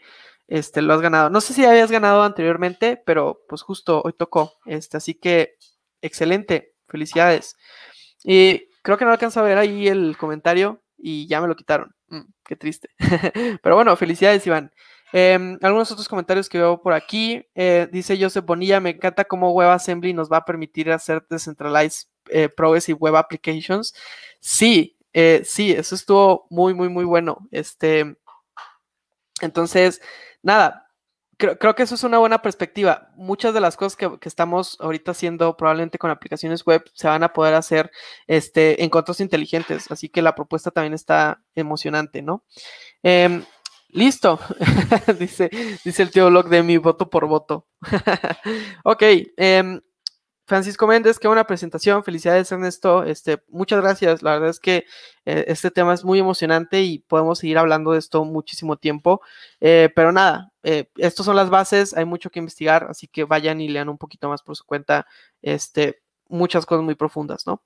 este, lo has ganado. No sé si habías ganado anteriormente, pero pues justo hoy tocó. Este, así que excelente, felicidades. Y creo que no alcanza a ver ahí el comentario y ya me lo quitaron. Mm, qué triste. Pero bueno, felicidades, Iván. Em, algunos otros comentarios que veo por aquí. Eh, dice Joseph Bonilla, me encanta cómo WebAssembly nos va a permitir hacer decentralized eh, y web applications. Sí, eh, sí, eso estuvo muy, muy, muy bueno. Este, entonces, nada, creo, que eso es una buena perspectiva. Muchas de las cosas que, estamos ahorita haciendo probablemente con aplicaciones web se van a poder hacer este, en contratos inteligentes, así que la propuesta también está emocionante, ¿no? Em, listo, dice, dice el tío blog de mi voto por voto. ok, em, Francisco Méndez, qué buena presentación. Felicidades, Ernesto. Este, muchas gracias. La verdad es que eh, este tema es muy emocionante y podemos seguir hablando de esto muchísimo tiempo. Eh, pero nada, eh, estas son las bases. Hay mucho que investigar, así que vayan y lean un poquito más por su cuenta. Este, muchas cosas muy profundas, ¿no?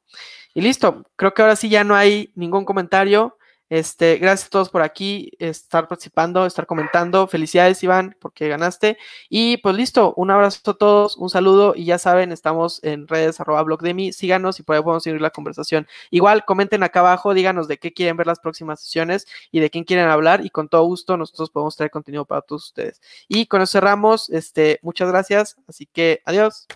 Y listo. Creo que ahora sí ya no hay ningún comentario. Este, gracias a todos por aquí, estar participando, estar comentando. Felicidades, Iván, porque ganaste. Y pues listo, un abrazo a todos, un saludo y ya saben, estamos en redes arroba blog de mí. Síganos y podemos seguir la conversación. Igual, comenten acá abajo, díganos de qué quieren ver las próximas sesiones y de quién quieren hablar y con todo gusto nosotros podemos traer contenido para todos ustedes. Y con eso cerramos. Este, muchas gracias, así que adiós.